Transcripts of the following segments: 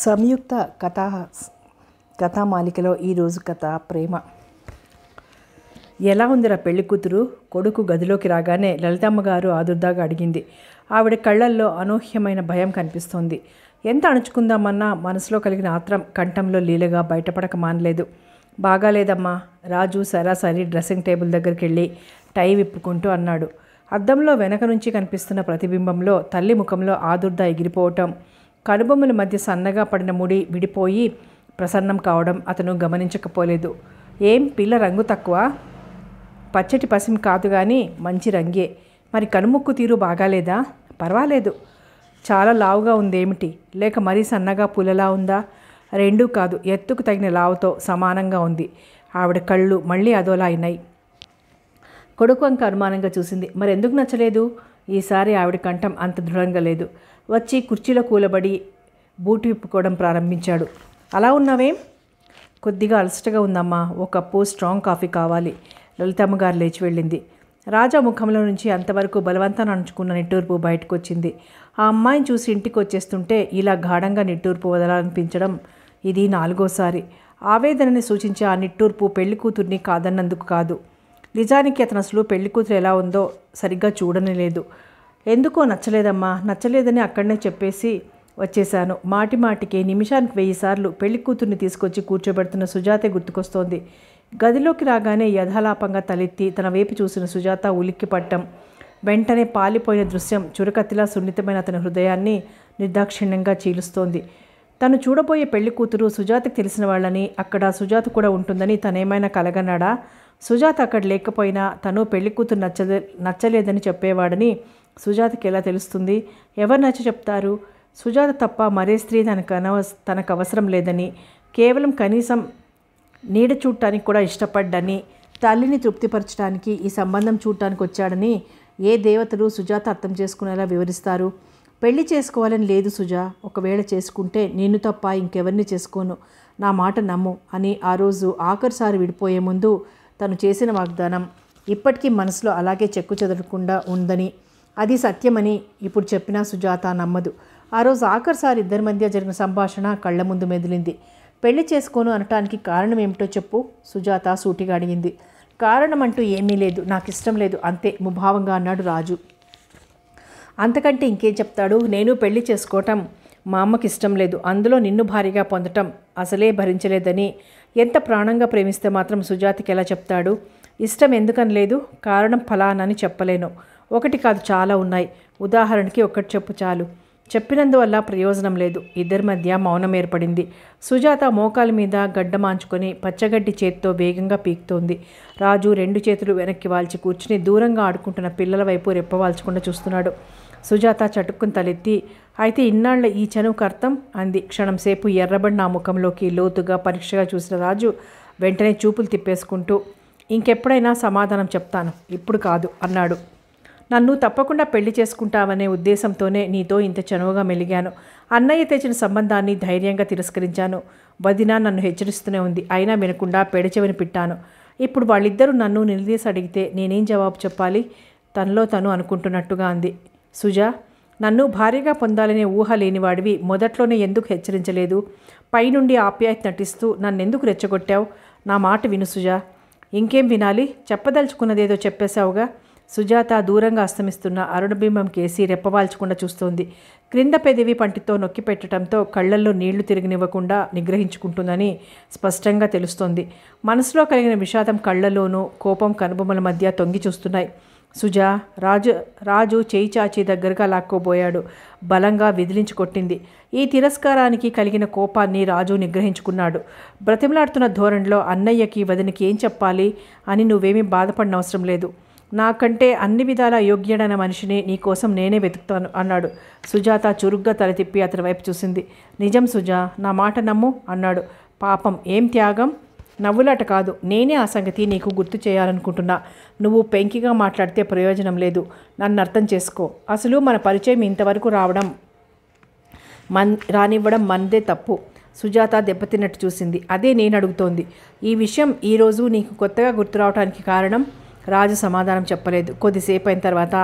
సంయుక్త కథా కథామాలికలో ఈరోజు కథ ప్రేమ ఎలా ఉందిరా పెళ్లి కూతురు కొడుకు గదిలోకి రాగానే లలితమ్మ గారు ఆదుర్దాగా అడిగింది ఆవిడ కళ్ళల్లో అనూహ్యమైన భయం కనిపిస్తోంది ఎంత అణుచుకుందామన్నా మనసులో కలిగిన ఆత్రం కంఠంలో లీలగా బయటపడక మానలేదు బాగాలేదమ్మా రాజు సరాసరి డ్రెస్సింగ్ టేబుల్ దగ్గరికి వెళ్ళి టై విప్పుకుంటూ అన్నాడు అద్దంలో వెనక నుంచి కనిపిస్తున్న ప్రతిబింబంలో తల్లి ముఖంలో ఆదుర్ద ఎగిరిపోవటం కనుబొమ్మల మధ్య సన్నగా పడిన ముడి విడిపోయి ప్రసన్నం కావడం అతను గమనించకపోలేదు ఏం పిల్ల రంగు తక్కువ పచ్చటి పసిం కాదు కానీ మంచి రంగే మరి కనుముక్కు తీరు బాగాలేదా పర్వాలేదు చాలా లావుగా ఉందేమిటి లేక మరీ సన్నగా పులలా ఉందా రెండూ కాదు ఎత్తుకు తగిన లావుతో సమానంగా ఉంది ఆవిడ కళ్ళు మళ్ళీ అదోలా అయినాయి కొడుకు అంక అనుమానంగా చూసింది మరెందుకు నచ్చలేదు ఈసారి ఆవిడ కంఠం అంత దృఢంగా లేదు వచ్చి కుర్చీలో కూలబడి బూటు విప్పుకోవడం ప్రారంభించాడు అలా ఉన్నావేం కొద్దిగా అలసటగా ఉందమ్మా ఒక కప్పు స్ట్రాంగ్ కాఫీ కావాలి లలితమ్మ గారు లేచి వెళ్ళింది రాజా ముఖంలో నుంచి అంతవరకు బలవంతాన్ని అంచుకున్న నిట్టూర్పు బయటకు వచ్చింది ఆ అమ్మాయిని చూసి ఇంటికి వచ్చేస్తుంటే ఇలా గాఢంగా నిట్టూర్పు వదలాలనిపించడం ఇది నాలుగోసారి ఆవేదనని సూచించే ఆ నిట్టూర్పు పెళ్లి కూతుర్ని కాదన్నందుకు కాదు నిజానికి అతను అసలు పెళ్లి కూతురు ఎలా ఉందో సరిగ్గా చూడని లేదు ఎందుకో నచ్చలేదమ్మా నచ్చలేదని అక్కడనే చెప్పేసి వచ్చేశాను మాటి మాటికి నిమిషానికి వెయ్యి సార్లు పెళ్లి కూతుర్ని తీసుకొచ్చి కూర్చోబెడుతున్న సుజాతే గుర్తుకొస్తోంది గదిలోకి రాగానే యథాలాపంగా తలెత్తి తన వైపు చూసిన సుజాత ఉలిక్కి పట్టం వెంటనే పాలిపోయిన దృశ్యం చురకత్తిలా సున్నితమైన అతని హృదయాన్ని నిర్దాక్షిణ్యంగా చీలుస్తోంది తను చూడబోయే పెళ్లి కూతురు సుజాతకి తెలిసిన వాళ్ళని అక్కడ సుజాత కూడా ఉంటుందని తనేమైనా కలగన్నాడా సుజాత అక్కడ లేకపోయినా తను పెళ్లి కూతురు నచ్చలేదని చెప్పేవాడని సుజాతకి ఎలా తెలుస్తుంది ఎవరు నచ్చ చెప్తారు సుజాత తప్ప మరే స్త్రీ తనకు అనవ తనకు అవసరం లేదని కేవలం కనీసం నీడ చూడటానికి కూడా ఇష్టపడ్డని తల్లిని తృప్తిపరచడానికి ఈ సంబంధం చూడటానికి వచ్చాడని ఏ దేవతలు సుజాత అర్థం చేసుకునేలా వివరిస్తారు పెళ్లి చేసుకోవాలని లేదు సుజా ఒకవేళ చేసుకుంటే నిన్ను తప్ప ఇంకెవరిని చేసుకోను నా మాట నమ్ము అని ఆ రోజు ఆఖరుసారి విడిపోయే ముందు తను చేసిన వాగ్దానం ఇప్పటికీ మనసులో అలాగే చెక్కు చెదరకుండా ఉందని అది సత్యమని ఇప్పుడు చెప్పినా సుజాత నమ్మదు ఆ రోజు ఆఖరిసారి ఇద్దరి మధ్య జరిగిన సంభాషణ కళ్ళ ముందు మెదిలింది పెళ్లి చేసుకోను అనటానికి కారణం ఏమిటో చెప్పు సుజాత సూటిగా అడిగింది కారణం అంటూ ఏమీ లేదు నాకు ఇష్టం లేదు అంతే ముభావంగా అన్నాడు రాజు అంతకంటే ఇంకేం చెప్తాడు నేను పెళ్లి చేసుకోవటం మా అమ్మకి ఇష్టం లేదు అందులో నిన్ను భారీగా పొందటం అసలే భరించలేదని ఎంత ప్రాణంగా ప్రేమిస్తే మాత్రం సుజాతకి ఎలా చెప్తాడు ఇష్టం ఎందుకని లేదు కారణం ఫలానని చెప్పలేను ఒకటి కాదు చాలా ఉన్నాయి ఉదాహరణకి ఒకటి చెప్పు చాలు చెప్పినందువల్ల ప్రయోజనం లేదు ఇద్దరి మధ్య మౌనం ఏర్పడింది సుజాత మోకాల మీద గడ్డ మాంచుకొని పచ్చగడ్డి చేత్తో వేగంగా పీకుతోంది రాజు రెండు చేతులు వెనక్కి వాల్చి కూర్చుని దూరంగా ఆడుకుంటున్న పిల్లల వైపు రెప్పవాల్చకుండా చూస్తున్నాడు సుజాత చటుక్కుని తలెత్తి అయితే ఇన్నాళ్ల ఈ చనువుకు అర్థం అంది క్షణంసేపు ఎర్రబడిన ఆ ముఖంలోకి లోతుగా పరీక్షగా చూసిన రాజు వెంటనే చూపులు తిప్పేసుకుంటూ ఇంకెప్పుడైనా సమాధానం చెప్తాను ఇప్పుడు కాదు అన్నాడు నన్ను తప్పకుండా పెళ్లి చేసుకుంటావనే ఉద్దేశంతోనే నీతో ఇంత చనువుగా మెలిగాను అన్నయ్య తెచ్చిన సంబంధాన్ని ధైర్యంగా తిరస్కరించాను వదిన నన్ను హెచ్చరిస్తూనే ఉంది అయినా వినకుండా పెడచెవిని పెట్టాను ఇప్పుడు వాళ్ళిద్దరూ నన్ను నిలదీసి అడిగితే నేనేం జవాబు చెప్పాలి తనలో తను అనుకుంటున్నట్టుగా అంది సుజా నన్ను భారీగా పొందాలనే ఊహ లేనివాడివి మొదట్లోనే ఎందుకు హెచ్చరించలేదు పైనుండి ఆప్యాయత నటిస్తూ నన్నెందుకు రెచ్చగొట్టావు నా మాట విను సుజా ఇంకేం వినాలి చెప్పదలుచుకున్నదేదో చెప్పేశావుగా సుజాత దూరంగా అస్తమిస్తున్న అరుణబింబం కేసి రెప్పవాల్చకుండా చూస్తోంది క్రింద పెదవి పంటితో నొక్కి పెట్టడంతో కళ్ళల్లో నీళ్లు తిరిగినివ్వకుండా నిగ్రహించుకుంటుందని స్పష్టంగా తెలుస్తోంది మనసులో కలిగిన విషాదం కళ్ళలోనూ కోపం కనుబొమ్మల మధ్య తొంగి చూస్తున్నాయి సుజా రాజు రాజు చేయి చాచి దగ్గరగా లాక్కోబోయాడు బలంగా విదిలించి కొట్టింది ఈ తిరస్కారానికి కలిగిన కోపాన్ని రాజు నిగ్రహించుకున్నాడు బ్రతిమలాడుతున్న ధోరణిలో అన్నయ్యకి వదినకి ఏం చెప్పాలి అని నువ్వేమీ అవసరం లేదు నాకంటే అన్ని విధాల యోగ్యుడైన మనిషిని నీకోసం నేనే వెతుకుతాను అన్నాడు సుజాత చురుగ్గా తల తిప్పి అతని వైపు చూసింది నిజం సుజా నా మాట నమ్ము అన్నాడు పాపం ఏం త్యాగం నవ్వులాట కాదు నేనే ఆ సంగతి నీకు గుర్తు చేయాలనుకుంటున్నా నువ్వు పెంకిగా మాట్లాడితే ప్రయోజనం లేదు నన్ను అర్థం చేసుకో అసలు మన పరిచయం ఇంతవరకు రావడం మన్ రానివ్వడం మనదే తప్పు సుజాత దెబ్బతిన్నట్టు చూసింది అదే నేను అడుగుతోంది ఈ విషయం ఈరోజు నీకు కొత్తగా గుర్తు రావడానికి కారణం రాజు సమాధానం చెప్పలేదు కొద్దిసేపు అయిన తర్వాత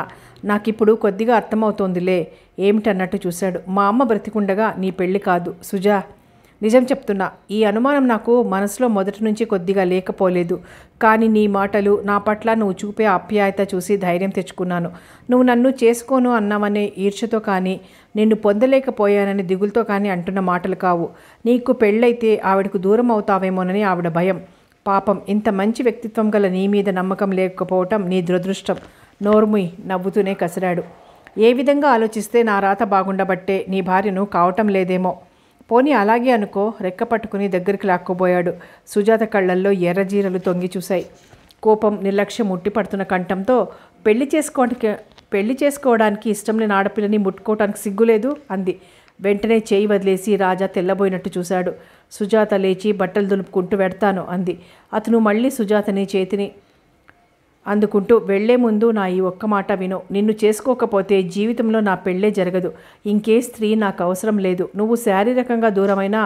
నాకు ఇప్పుడు కొద్దిగా అర్థమవుతోందిలే ఏమిటన్నట్టు చూశాడు మా అమ్మ బ్రతికుండగా నీ పెళ్ళి కాదు సుజా నిజం చెప్తున్నా ఈ అనుమానం నాకు మనసులో మొదటి నుంచి కొద్దిగా లేకపోలేదు కానీ నీ మాటలు నా పట్ల నువ్వు చూపే ఆప్యాయత చూసి ధైర్యం తెచ్చుకున్నాను నువ్వు నన్ను చేసుకోను అన్నామనే ఈర్ష్యతో కానీ నిన్ను పొందలేకపోయానని దిగులతో కానీ అంటున్న మాటలు కావు నీకు పెళ్ళైతే ఆవిడకు దూరం అవుతావేమోనని ఆవిడ భయం పాపం ఇంత మంచి వ్యక్తిత్వం గల నీ మీద నమ్మకం లేకపోవటం నీ దురదృష్టం నోర్ముయ్ నవ్వుతూనే కసిరాడు ఏ విధంగా ఆలోచిస్తే నా రాత బాగుండబట్టే నీ భార్యను కావటం లేదేమో పోనీ అలాగే అనుకో రెక్క పట్టుకుని దగ్గరికి లాక్కోబోయాడు సుజాత కళ్ళల్లో ఎర్రజీరలు తొంగి చూశాయి కోపం నిర్లక్ష్యం ఉట్టిపడుతున్న కంఠంతో పెళ్లి చేసుకోవడానికి పెళ్లి చేసుకోవడానికి ఇష్టం లేని ఆడపిల్లని ముట్టుకోవటానికి సిగ్గులేదు అంది వెంటనే చేయి వదిలేసి రాజా తెల్లబోయినట్టు చూశాడు సుజాత లేచి బట్టలు దులుపుకుంటూ వెడతాను అంది అతను మళ్ళీ సుజాతని చేతిని అందుకుంటూ వెళ్లే ముందు నా ఈ ఒక్క మాట విను నిన్ను చేసుకోకపోతే జీవితంలో నా పెళ్ళే జరగదు ఇంకే స్త్రీ నాకు అవసరం లేదు నువ్వు శారీరకంగా దూరమైనా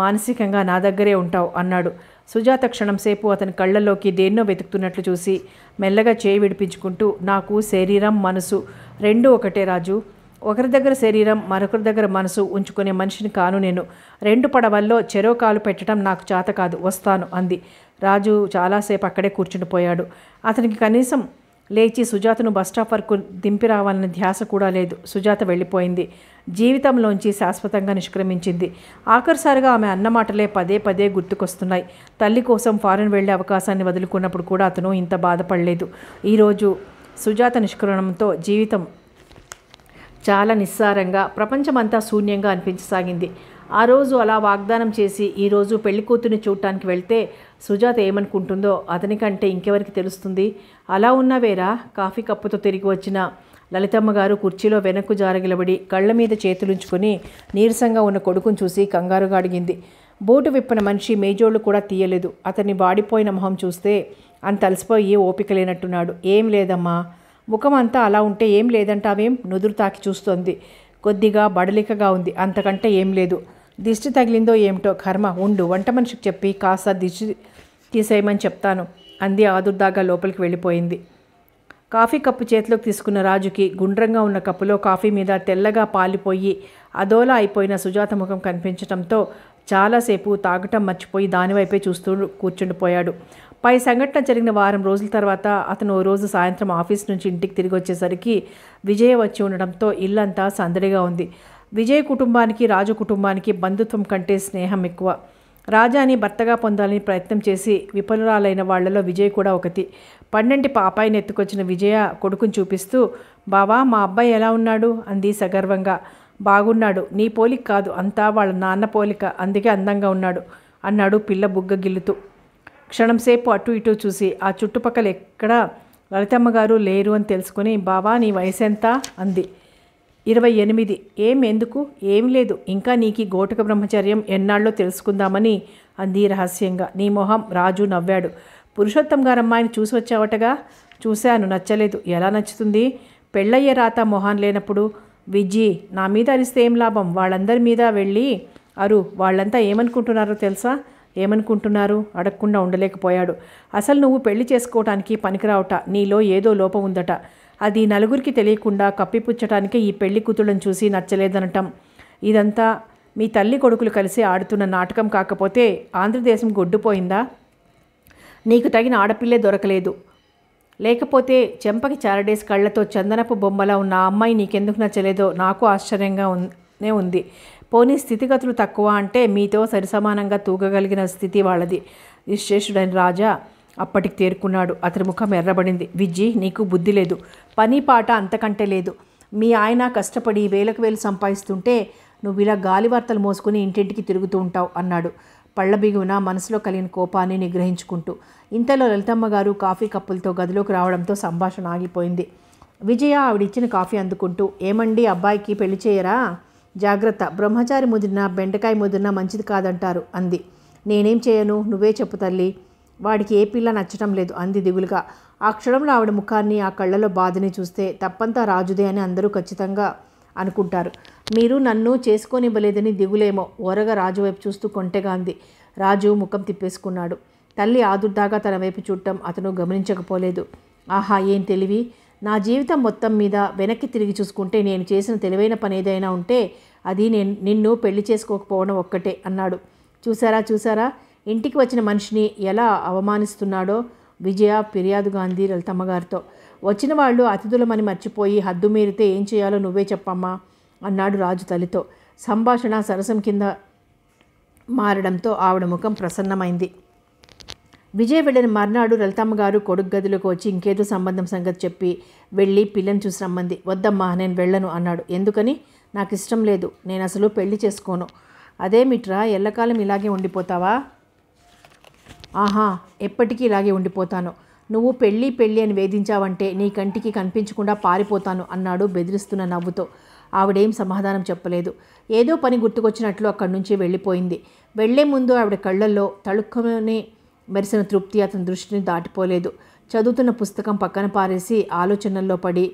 మానసికంగా నా దగ్గరే ఉంటావు అన్నాడు సుజాత క్షణంసేపు అతని కళ్ళల్లోకి దేన్నో వెతుకుతున్నట్లు చూసి మెల్లగా చేయి విడిపించుకుంటూ నాకు శరీరం మనసు రెండూ ఒకటే రాజు ఒకరి దగ్గర శరీరం మరొకరి దగ్గర మనసు ఉంచుకునే మనిషిని కాను నేను రెండు పడవల్లో చెరో కాలు పెట్టడం నాకు చేత కాదు వస్తాను అంది రాజు చాలాసేపు అక్కడే కూర్చుండిపోయాడు అతనికి కనీసం లేచి సుజాతను బస్టాప్ వరకు దింపి రావాలనే ధ్యాస కూడా లేదు సుజాత వెళ్ళిపోయింది జీవితంలోంచి శాశ్వతంగా నిష్క్రమించింది ఆఖరిసారిగా ఆమె అన్నమాటలే పదే పదే గుర్తుకొస్తున్నాయి తల్లి కోసం ఫారెన్ వెళ్లే అవకాశాన్ని వదులుకున్నప్పుడు కూడా అతను ఇంత బాధపడలేదు ఈరోజు సుజాత నిష్క్రమణంతో జీవితం చాలా నిస్సారంగా ప్రపంచమంతా శూన్యంగా అనిపించసాగింది ఆ రోజు అలా వాగ్దానం చేసి ఈరోజు పెళ్లి కూతుర్ని చూడటానికి వెళ్తే సుజాత ఏమనుకుంటుందో అతనికంటే ఇంకెవరికి తెలుస్తుంది అలా ఉన్నవేరా కాఫీ కప్పుతో తిరిగి వచ్చిన లలితమ్మ గారు కుర్చీలో వెనక్కు జారగిలబడి కళ్ళ మీద చేతులుంచుకొని నీరసంగా ఉన్న కొడుకును చూసి కంగారుగా అడిగింది బోటు విప్పిన మనిషి మేజోళ్ళు కూడా తీయలేదు అతన్ని వాడిపోయిన మొహం చూస్తే అంత అలసిపోయి ఓపిక లేనట్టున్నాడు ఏం లేదమ్మా ముఖం అంతా అలా ఉంటే ఏం లేదంటావేం నుదురు తాకి చూస్తోంది కొద్దిగా బడలికగా ఉంది అంతకంటే ఏం లేదు దిష్టి తగిలిందో ఏమిటో కర్మ ఉండు వంట మనిషికి చెప్పి కాస్త దిష్టి తీసేయమని చెప్తాను అంది ఆదుర్దాగా లోపలికి వెళ్ళిపోయింది కాఫీ కప్పు చేతిలోకి తీసుకున్న రాజుకి గుండ్రంగా ఉన్న కప్పులో కాఫీ మీద తెల్లగా పాలిపోయి అదోలా అయిపోయిన సుజాత ముఖం కనిపించడంతో చాలాసేపు తాగటం మర్చిపోయి దానివైపే చూస్తూ కూర్చుండిపోయాడు పై సంఘటన జరిగిన వారం రోజుల తర్వాత అతను ఓ రోజు సాయంత్రం ఆఫీస్ నుంచి ఇంటికి తిరిగి వచ్చేసరికి విజయ్ వచ్చి ఉండడంతో ఇల్లంతా సందడిగా ఉంది విజయ్ కుటుంబానికి రాజు కుటుంబానికి బంధుత్వం కంటే స్నేహం ఎక్కువ రాజాని భర్తగా పొందాలని ప్రయత్నం చేసి విఫలురాలైన వాళ్లలో విజయ్ కూడా ఒకటి పన్నెండు పాపాయిని ఎత్తుకొచ్చిన విజయ కొడుకుని చూపిస్తూ బావా మా అబ్బాయి ఎలా ఉన్నాడు అంది సగర్వంగా బాగున్నాడు నీ పోలిక కాదు అంతా వాళ్ళ నాన్న పోలిక అందుకే అందంగా ఉన్నాడు అన్నాడు పిల్ల బుగ్గ గిల్లుతూ క్షణంసేపు అటు ఇటు చూసి ఆ చుట్టుపక్కల ఎక్కడ లలితమ్మ గారు లేరు అని తెలుసుకుని బావా నీ వయసు ఎంత అంది ఇరవై ఎనిమిది ఏం ఎందుకు ఏం లేదు ఇంకా నీకు గోటక బ్రహ్మచర్యం ఎన్నాళ్ళో తెలుసుకుందామని అంది రహస్యంగా నీ మొహం రాజు నవ్వాడు పురుషోత్తం గారు అమ్మాయిని చూసి వచ్చావటగా చూశాను నచ్చలేదు ఎలా నచ్చుతుంది పెళ్ళయ్యే రాత మొహం లేనప్పుడు విజ్జి నా మీద అరిస్తే ఏం లాభం వాళ్ళందరి మీద వెళ్ళి అరు వాళ్ళంతా ఏమనుకుంటున్నారో తెలుసా ఏమనుకుంటున్నారు అడగకుండా ఉండలేకపోయాడు అసలు నువ్వు పెళ్లి చేసుకోవటానికి పనికిరావట నీలో ఏదో లోపం ఉందట అది నలుగురికి తెలియకుండా కప్పిపుచ్చటానికే ఈ పెళ్లి కూతుళ్ళని చూసి నచ్చలేదనటం ఇదంతా మీ తల్లి కొడుకులు కలిసి ఆడుతున్న నాటకం కాకపోతే ఆంధ్రదేశం గొడ్డుపోయిందా నీకు తగిన ఆడపిల్లే దొరకలేదు లేకపోతే చెంపకి చారడేసి కళ్ళతో చందనపు బొమ్మలా ఉన్న అమ్మాయి నీకెందుకు నచ్చలేదో నాకు ఆశ్చర్యంగా ఉందే ఉంది పోనీ స్థితిగతులు తక్కువ అంటే మీతో సరిసమానంగా తూగగలిగిన స్థితి వాళ్ళది విశ్వేశ్వరుడైన రాజా అప్పటికి తేరుకున్నాడు అతని ముఖం ఎర్రబడింది విజ్జి నీకు బుద్ధి లేదు పని పాట అంతకంటే లేదు మీ ఆయన కష్టపడి వేలకు వేలు సంపాదిస్తుంటే నువ్వు ఇలా గాలి వార్తలు మోసుకుని ఇంటింటికి తిరుగుతూ ఉంటావు అన్నాడు పళ్ళబిగున మనసులో కలిగిన కోపాన్ని నిగ్రహించుకుంటూ ఇంతలో లలితమ్మ గారు కాఫీ కప్పులతో గదిలోకి రావడంతో సంభాషణ ఆగిపోయింది విజయ ఆవిడిచ్చిన కాఫీ అందుకుంటూ ఏమండి అబ్బాయికి పెళ్లి చేయరా జాగ్రత్త బ్రహ్మచారి ముదిరినా బెండకాయ ముదిరినా మంచిది కాదంటారు అంది నేనేం చేయను నువ్వే చెప్పు తల్లి వాడికి ఏ పిల్ల నచ్చటం లేదు అంది దిగులుగా ఆ క్షణంలో ఆవిడ ముఖాన్ని ఆ కళ్ళలో బాధని చూస్తే తప్పంతా రాజుదే అని అందరూ ఖచ్చితంగా అనుకుంటారు మీరు నన్ను చేసుకోనివ్వలేదని దిగులేమో ఓరగా రాజు వైపు చూస్తూ కొంటెగా అంది రాజు ముఖం తిప్పేసుకున్నాడు తల్లి ఆదుర్దాగా తన వైపు చూడటం అతను గమనించకపోలేదు ఆహా ఏం తెలివి నా జీవితం మొత్తం మీద వెనక్కి తిరిగి చూసుకుంటే నేను చేసిన తెలివైన పని ఏదైనా ఉంటే అది నిన్ను పెళ్లి చేసుకోకపోవడం ఒక్కటే అన్నాడు చూసారా చూసారా ఇంటికి వచ్చిన మనిషిని ఎలా అవమానిస్తున్నాడో విజయ ఫిర్యాదు గాంధీ లలితమ్మగారితో వచ్చిన వాళ్ళు అతిథులమని మర్చిపోయి హద్దు మీరితే ఏం చేయాలో నువ్వే చెప్పమ్మా అన్నాడు రాజు తల్లితో సంభాషణ సరసం కింద మారడంతో ఆవిడ ముఖం ప్రసన్నమైంది విజయ్ వెళ్ళిన మర్నాడు లలితమ్మ గారు కొడుకు గదిలోకి వచ్చి ఇంకేదో సంబంధం సంగతి చెప్పి వెళ్ళి పిల్లని చూసి రమ్మంది వద్దమ్మా నేను వెళ్ళను అన్నాడు ఎందుకని నాకు ఇష్టం లేదు నేను అసలు పెళ్లి చేసుకోను అదే మిట్రా ఎల్లకాలం ఇలాగే ఉండిపోతావా ఆహా ఎప్పటికీ ఇలాగే ఉండిపోతాను నువ్వు పెళ్ళి పెళ్ళి అని వేధించావంటే నీ కంటికి కనిపించకుండా పారిపోతాను అన్నాడు బెదిరిస్తున్న నవ్వుతో ఆవిడేం సమాధానం చెప్పలేదు ఏదో పని గుర్తుకొచ్చినట్లు అక్కడి నుంచి వెళ్ళిపోయింది వెళ్లే ముందు ఆవిడ కళ్ళల్లో తళుక్కమనే మెరిసిన తృప్తి అతని దృష్టిని దాటిపోలేదు చదువుతున్న పుస్తకం పక్కన పారేసి ఆలోచనల్లో పడి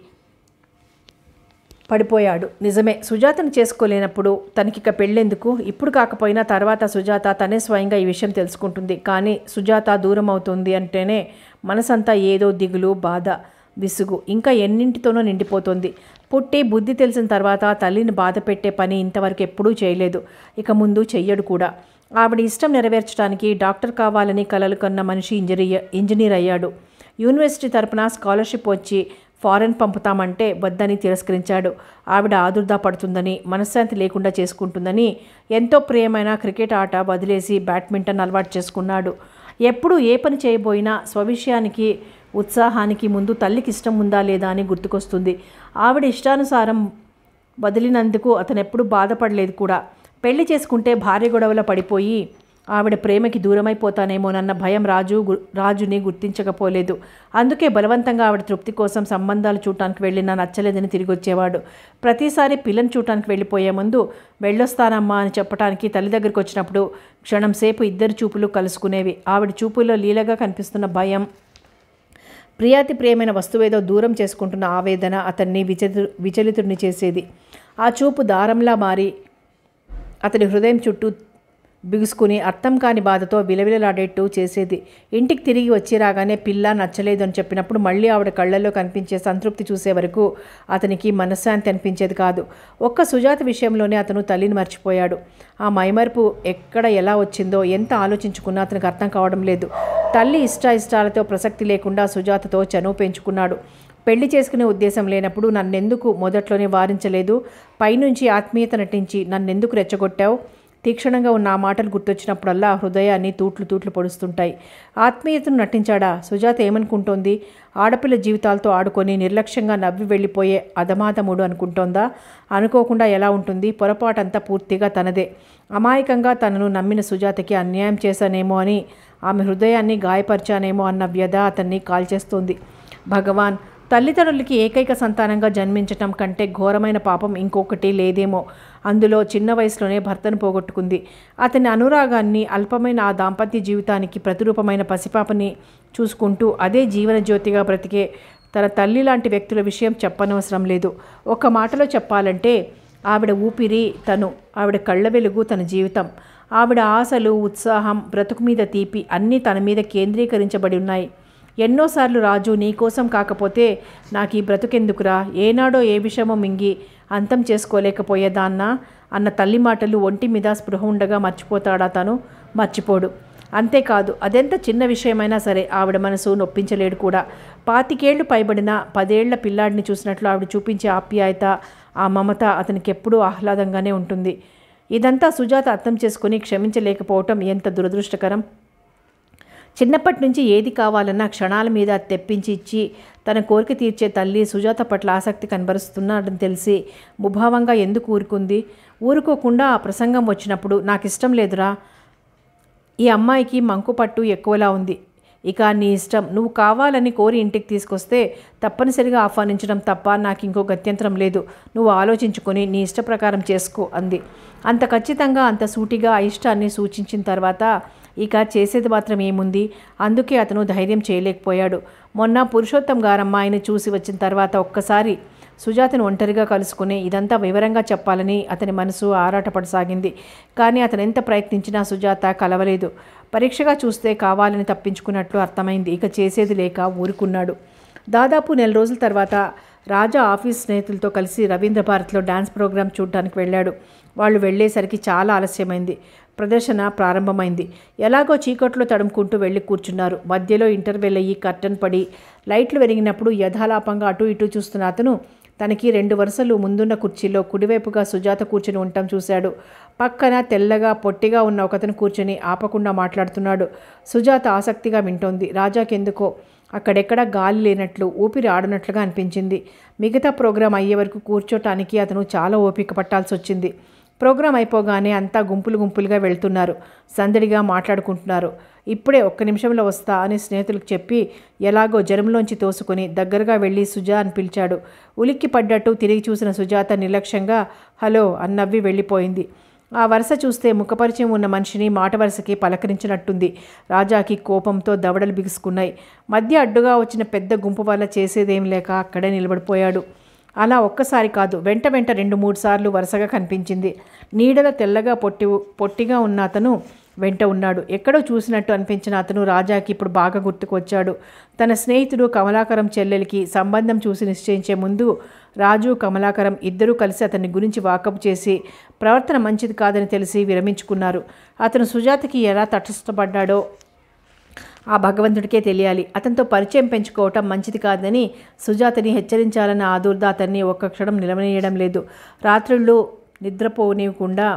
పడిపోయాడు నిజమే సుజాతను చేసుకోలేనప్పుడు తనకిక పెళ్ళెందుకు ఇప్పుడు కాకపోయినా తర్వాత సుజాత తనే స్వయంగా ఈ విషయం తెలుసుకుంటుంది కానీ సుజాత దూరం అవుతుంది అంటేనే మనసంతా ఏదో దిగులు బాధ విసుగు ఇంకా ఎన్నింటితోనో నిండిపోతుంది పుట్టి బుద్ధి తెలిసిన తర్వాత తల్లిని బాధ పెట్టే పని ఇంతవరకు ఎప్పుడూ చేయలేదు ఇక ముందు చెయ్యడు కూడా ఆవిడ ఇష్టం నెరవేర్చడానికి డాక్టర్ కావాలని కలలు కన్న మనిషి ఇంజనీర్ ఇంజనీర్ అయ్యాడు యూనివర్సిటీ తరపున స్కాలర్షిప్ వచ్చి ఫారెన్ పంపుతామంటే వద్దని తిరస్కరించాడు ఆవిడ ఆదుర్దా పడుతుందని మనశ్శాంతి లేకుండా చేసుకుంటుందని ఎంతో ప్రియమైన క్రికెట్ ఆట వదిలేసి బ్యాడ్మింటన్ అలవాటు చేసుకున్నాడు ఎప్పుడు ఏ పని చేయబోయినా స్వవిషయానికి ఉత్సాహానికి ముందు తల్లికి ఇష్టం ఉందా లేదా అని గుర్తుకొస్తుంది ఆవిడ ఇష్టానుసారం వదిలినందుకు అతనెప్పుడు బాధపడలేదు కూడా పెళ్లి చేసుకుంటే భార్య గొడవలో పడిపోయి ఆవిడ ప్రేమకి దూరమైపోతానేమోనన్న భయం రాజు రాజుని గుర్తించకపోలేదు అందుకే బలవంతంగా ఆవిడ తృప్తి కోసం సంబంధాలు చూడటానికి నా నచ్చలేదని తిరిగి వచ్చేవాడు ప్రతిసారి పిల్లని చూడటానికి వెళ్ళిపోయే ముందు వెళ్ళొస్తానమ్మా అని చెప్పడానికి తల్లి దగ్గరికి వచ్చినప్పుడు క్షణం సేపు ఇద్దరు చూపులు కలుసుకునేవి ఆవిడ చూపుల్లో లీలగా కనిపిస్తున్న భయం ప్రియాతి ప్రియమైన వస్తువేదో దూరం చేసుకుంటున్న ఆవేదన అతన్ని విచలి విచలితుడిని చేసేది ఆ చూపు దారంలా మారి అతని హృదయం చుట్టూ బిగుసుకుని అర్థం కాని బాధతో విలవిలలాడేట్టు చేసేది ఇంటికి తిరిగి వచ్చి రాగానే పిల్ల నచ్చలేదు అని చెప్పినప్పుడు మళ్ళీ ఆవిడ కళ్ళల్లో కనిపించే సంతృప్తి చూసే వరకు అతనికి మనశ్శాంతి అనిపించేది కాదు ఒక్క సుజాత విషయంలోనే అతను తల్లిని మర్చిపోయాడు ఆ మైమర్పు ఎక్కడ ఎలా వచ్చిందో ఎంత ఆలోచించుకున్నా అతనికి అర్థం కావడం లేదు తల్లి ఇష్టాయిష్టాలతో ప్రసక్తి లేకుండా సుజాతతో చనువు పెంచుకున్నాడు పెళ్లి చేసుకునే ఉద్దేశం లేనప్పుడు నన్నెందుకు మొదట్లోనే వారించలేదు పైనుంచి ఆత్మీయత నటించి నన్నెందుకు రెచ్చగొట్టావు తీక్షణంగా ఉన్న ఆ మాటలు గుర్తొచ్చినప్పుడల్లా హృదయాన్ని తూట్లు తూట్లు పొడుస్తుంటాయి ఆత్మీయతను నటించాడా సుజాత ఏమనుకుంటోంది ఆడపిల్ల జీవితాలతో ఆడుకొని నిర్లక్ష్యంగా నవ్వి వెళ్ళిపోయే అధమాధముడు అనుకుంటోందా అనుకోకుండా ఎలా ఉంటుంది పొరపాటంతా పూర్తిగా తనదే అమాయకంగా తనను నమ్మిన సుజాతకి అన్యాయం చేశానేమో అని ఆమె హృదయాన్ని గాయపరిచానేమో అన్న వ్యధ అతన్ని కాల్చేస్తుంది భగవాన్ తల్లిదండ్రులకి ఏకైక సంతానంగా జన్మించటం కంటే ఘోరమైన పాపం ఇంకొకటి లేదేమో అందులో చిన్న వయసులోనే భర్తను పోగొట్టుకుంది అతని అనురాగాన్ని అల్పమైన ఆ దాంపత్య జీవితానికి ప్రతిరూపమైన పసిపాపని చూసుకుంటూ అదే జీవన జ్యోతిగా బ్రతికే తన తల్లి లాంటి వ్యక్తుల విషయం చెప్పనవసరం లేదు ఒక మాటలో చెప్పాలంటే ఆవిడ ఊపిరి తను ఆవిడ కళ్ళ వెలుగు తన జీవితం ఆవిడ ఆశలు ఉత్సాహం బ్రతుకు మీద తీపి అన్నీ తన మీద కేంద్రీకరించబడి ఉన్నాయి ఎన్నోసార్లు రాజు నీకోసం కాకపోతే నాకు ఈ బ్రతుకెందుకురా ఏనాడో ఏ విషయమో మింగి అంతం చేసుకోలేకపోయేదాన్నా అన్న తల్లి మాటలు ఒంటి మీద స్పృహ ఉండగా మర్చిపోతాడా తను మర్చిపోడు అంతేకాదు అదెంత చిన్న విషయమైనా సరే ఆవిడ మనసు నొప్పించలేడు కూడా పాతికేళ్లు పైబడిన పదేళ్ల పిల్లాడిని చూసినట్లు ఆవిడ చూపించే ఆప్యాయత ఆ మమత అతనికి ఎప్పుడూ ఆహ్లాదంగానే ఉంటుంది ఇదంతా సుజాత అర్థం చేసుకుని క్షమించలేకపోవటం ఎంత దురదృష్టకరం చిన్నప్పటి నుంచి ఏది కావాలన్నా క్షణాల మీద తెప్పించి ఇచ్చి తన కోరిక తీర్చే తల్లి సుజాత పట్ల ఆసక్తి కనబరుస్తున్నాడని తెలిసి ముభావంగా ఎందుకు ఊరుకుంది ఊరుకోకుండా ఆ ప్రసంగం వచ్చినప్పుడు నాకు ఇష్టం లేదురా ఈ అమ్మాయికి మంకు పట్టు ఎక్కువలా ఉంది ఇక నీ ఇష్టం నువ్వు కావాలని కోరి ఇంటికి తీసుకొస్తే తప్పనిసరిగా ఆహ్వానించడం తప్ప నాకు ఇంకో గత్యంతరం లేదు నువ్వు ఆలోచించుకొని నీ ఇష్ట ప్రకారం చేసుకో అంది అంత ఖచ్చితంగా అంత సూటిగా ఆ ఇష్టాన్ని సూచించిన తర్వాత ఇక చేసేది మాత్రం ఏముంది అందుకే అతను ధైర్యం చేయలేకపోయాడు మొన్న పురుషోత్తం గారమ్మాయిని చూసి వచ్చిన తర్వాత ఒక్కసారి సుజాతను ఒంటరిగా కలుసుకుని ఇదంతా వివరంగా చెప్పాలని అతని మనసు ఆరాటపడసాగింది కానీ అతను ఎంత ప్రయత్నించినా సుజాత కలవలేదు పరీక్షగా చూస్తే కావాలని తప్పించుకున్నట్లు అర్థమైంది ఇక చేసేది లేక ఊరుకున్నాడు దాదాపు నెల రోజుల తర్వాత రాజా ఆఫీస్ స్నేహితులతో కలిసి రవీంద్ర భారత్లో డ్యాన్స్ ప్రోగ్రాం చూడడానికి వెళ్ళాడు వాళ్ళు వెళ్ళేసరికి చాలా ఆలస్యమైంది ప్రదర్శన ప్రారంభమైంది ఎలాగో చీకట్లో తడుముకుంటూ వెళ్ళి కూర్చున్నారు మధ్యలో ఇంటర్వెల్ అయ్యి కర్టన్ పడి లైట్లు వెలిగినప్పుడు యథాలాపంగా అటు ఇటు చూస్తున్న అతను తనకి రెండు వరుసలు ముందున్న కుర్చీలో కుడివైపుగా సుజాత కూర్చుని ఉండటం చూశాడు పక్కన తెల్లగా పొట్టిగా ఉన్న ఒకతను కూర్చుని ఆపకుండా మాట్లాడుతున్నాడు సుజాత ఆసక్తిగా వింటోంది రాజాకెందుకో అక్కడెక్కడ గాలి లేనట్లు ఊపిరి ఆడినట్లుగా అనిపించింది మిగతా ప్రోగ్రాం అయ్యే వరకు కూర్చోటానికి అతను చాలా ఓపిక పట్టాల్సి వచ్చింది ప్రోగ్రాం అయిపోగానే అంతా గుంపులు గుంపులుగా వెళ్తున్నారు సందడిగా మాట్లాడుకుంటున్నారు ఇప్పుడే ఒక్క నిమిషంలో వస్తా అని స్నేహితులకు చెప్పి ఎలాగో జరంలోంచి తోసుకొని దగ్గరగా వెళ్ళి సుజా అని పిలిచాడు ఉలిక్కి పడ్డట్టు తిరిగి చూసిన సుజాత నిర్లక్ష్యంగా హలో అన్నవ్వి వెళ్ళిపోయింది ఆ వరుస చూస్తే ముఖపరిచయం ఉన్న మనిషిని మాట వరుసకి పలకరించినట్టుంది రాజాకి కోపంతో దవడలు బిగుసుకున్నాయి మధ్య అడ్డుగా వచ్చిన పెద్ద గుంపు వల్ల చేసేదేం లేక అక్కడే నిలబడిపోయాడు అలా ఒక్కసారి కాదు వెంట వెంట రెండు మూడు సార్లు వరుసగా కనిపించింది నీడల తెల్లగా పొట్టి పొట్టిగా ఉన్న అతను వెంట ఉన్నాడు ఎక్కడో చూసినట్టు అనిపించిన అతను రాజాకి ఇప్పుడు బాగా గుర్తుకొచ్చాడు తన స్నేహితుడు కమలాకరం చెల్లెలికి సంబంధం చూసి నిశ్చయించే ముందు రాజు కమలాకరం ఇద్దరూ కలిసి అతని గురించి వాకప్ చేసి ప్రవర్తన మంచిది కాదని తెలిసి విరమించుకున్నారు అతను సుజాతకి ఎలా తటస్థపడ్డాడో ఆ భగవంతుడికే తెలియాలి అతనితో పరిచయం పెంచుకోవటం మంచిది కాదని సుజాతని హెచ్చరించాలన్న ఆదుర్ద అతన్ని ఒక్క క్షణం నిలవనీయడం లేదు రాత్రుళ్ళు నిద్రపోనివ్వకుండా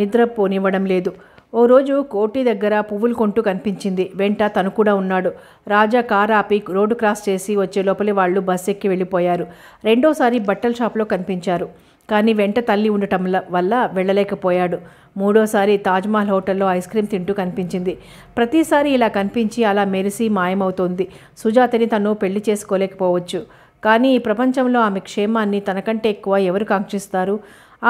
నిద్రపోనివ్వడం లేదు ఓ రోజు కోటి దగ్గర పువ్వులు కొంటూ కనిపించింది వెంట తను కూడా ఉన్నాడు రాజా కార్ ఆపి రోడ్డు క్రాస్ చేసి వచ్చే లోపలి వాళ్ళు బస్ ఎక్కి వెళ్ళిపోయారు రెండోసారి బట్టల షాప్లో కనిపించారు కానీ వెంట తల్లి ఉండటం వల్ల వెళ్ళలేకపోయాడు మూడోసారి తాజ్మహల్ హోటల్లో ఐస్ క్రీమ్ తింటూ కనిపించింది ప్రతిసారి ఇలా కనిపించి అలా మెరిసి మాయమవుతోంది సుజాతని తను పెళ్లి చేసుకోలేకపోవచ్చు కానీ ఈ ప్రపంచంలో ఆమె క్షేమాన్ని తనకంటే ఎక్కువ ఎవరు కాంక్షిస్తారు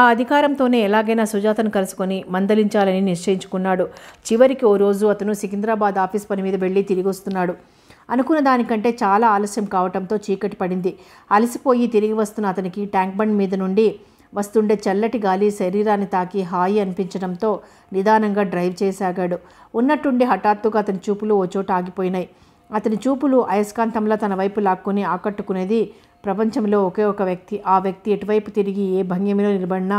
ఆ అధికారంతోనే ఎలాగైనా సుజాతను కలుసుకొని మందలించాలని నిశ్చయించుకున్నాడు చివరికి ఓ రోజు అతను సికింద్రాబాద్ ఆఫీస్ పని మీద వెళ్ళి తిరిగి వస్తున్నాడు అనుకున్న దానికంటే చాలా ఆలస్యం కావడంతో చీకటి పడింది అలసిపోయి తిరిగి వస్తున్న అతనికి ట్యాంక్ బండ్ మీద నుండి వస్తుండే చల్లటి గాలి శరీరాన్ని తాకి హాయి అనిపించడంతో నిదానంగా డ్రైవ్ చేసాగాడు ఉన్నట్టుండి హఠాత్తుగా అతని చూపులు ఓ చోట ఆగిపోయినాయి అతని చూపులు అయస్కాంతంలో తన వైపు లాక్కుని ఆకట్టుకునేది ప్రపంచంలో ఒకే ఒక వ్యక్తి ఆ వ్యక్తి ఎటువైపు తిరిగి ఏ భంగిమిలో నిలబడినా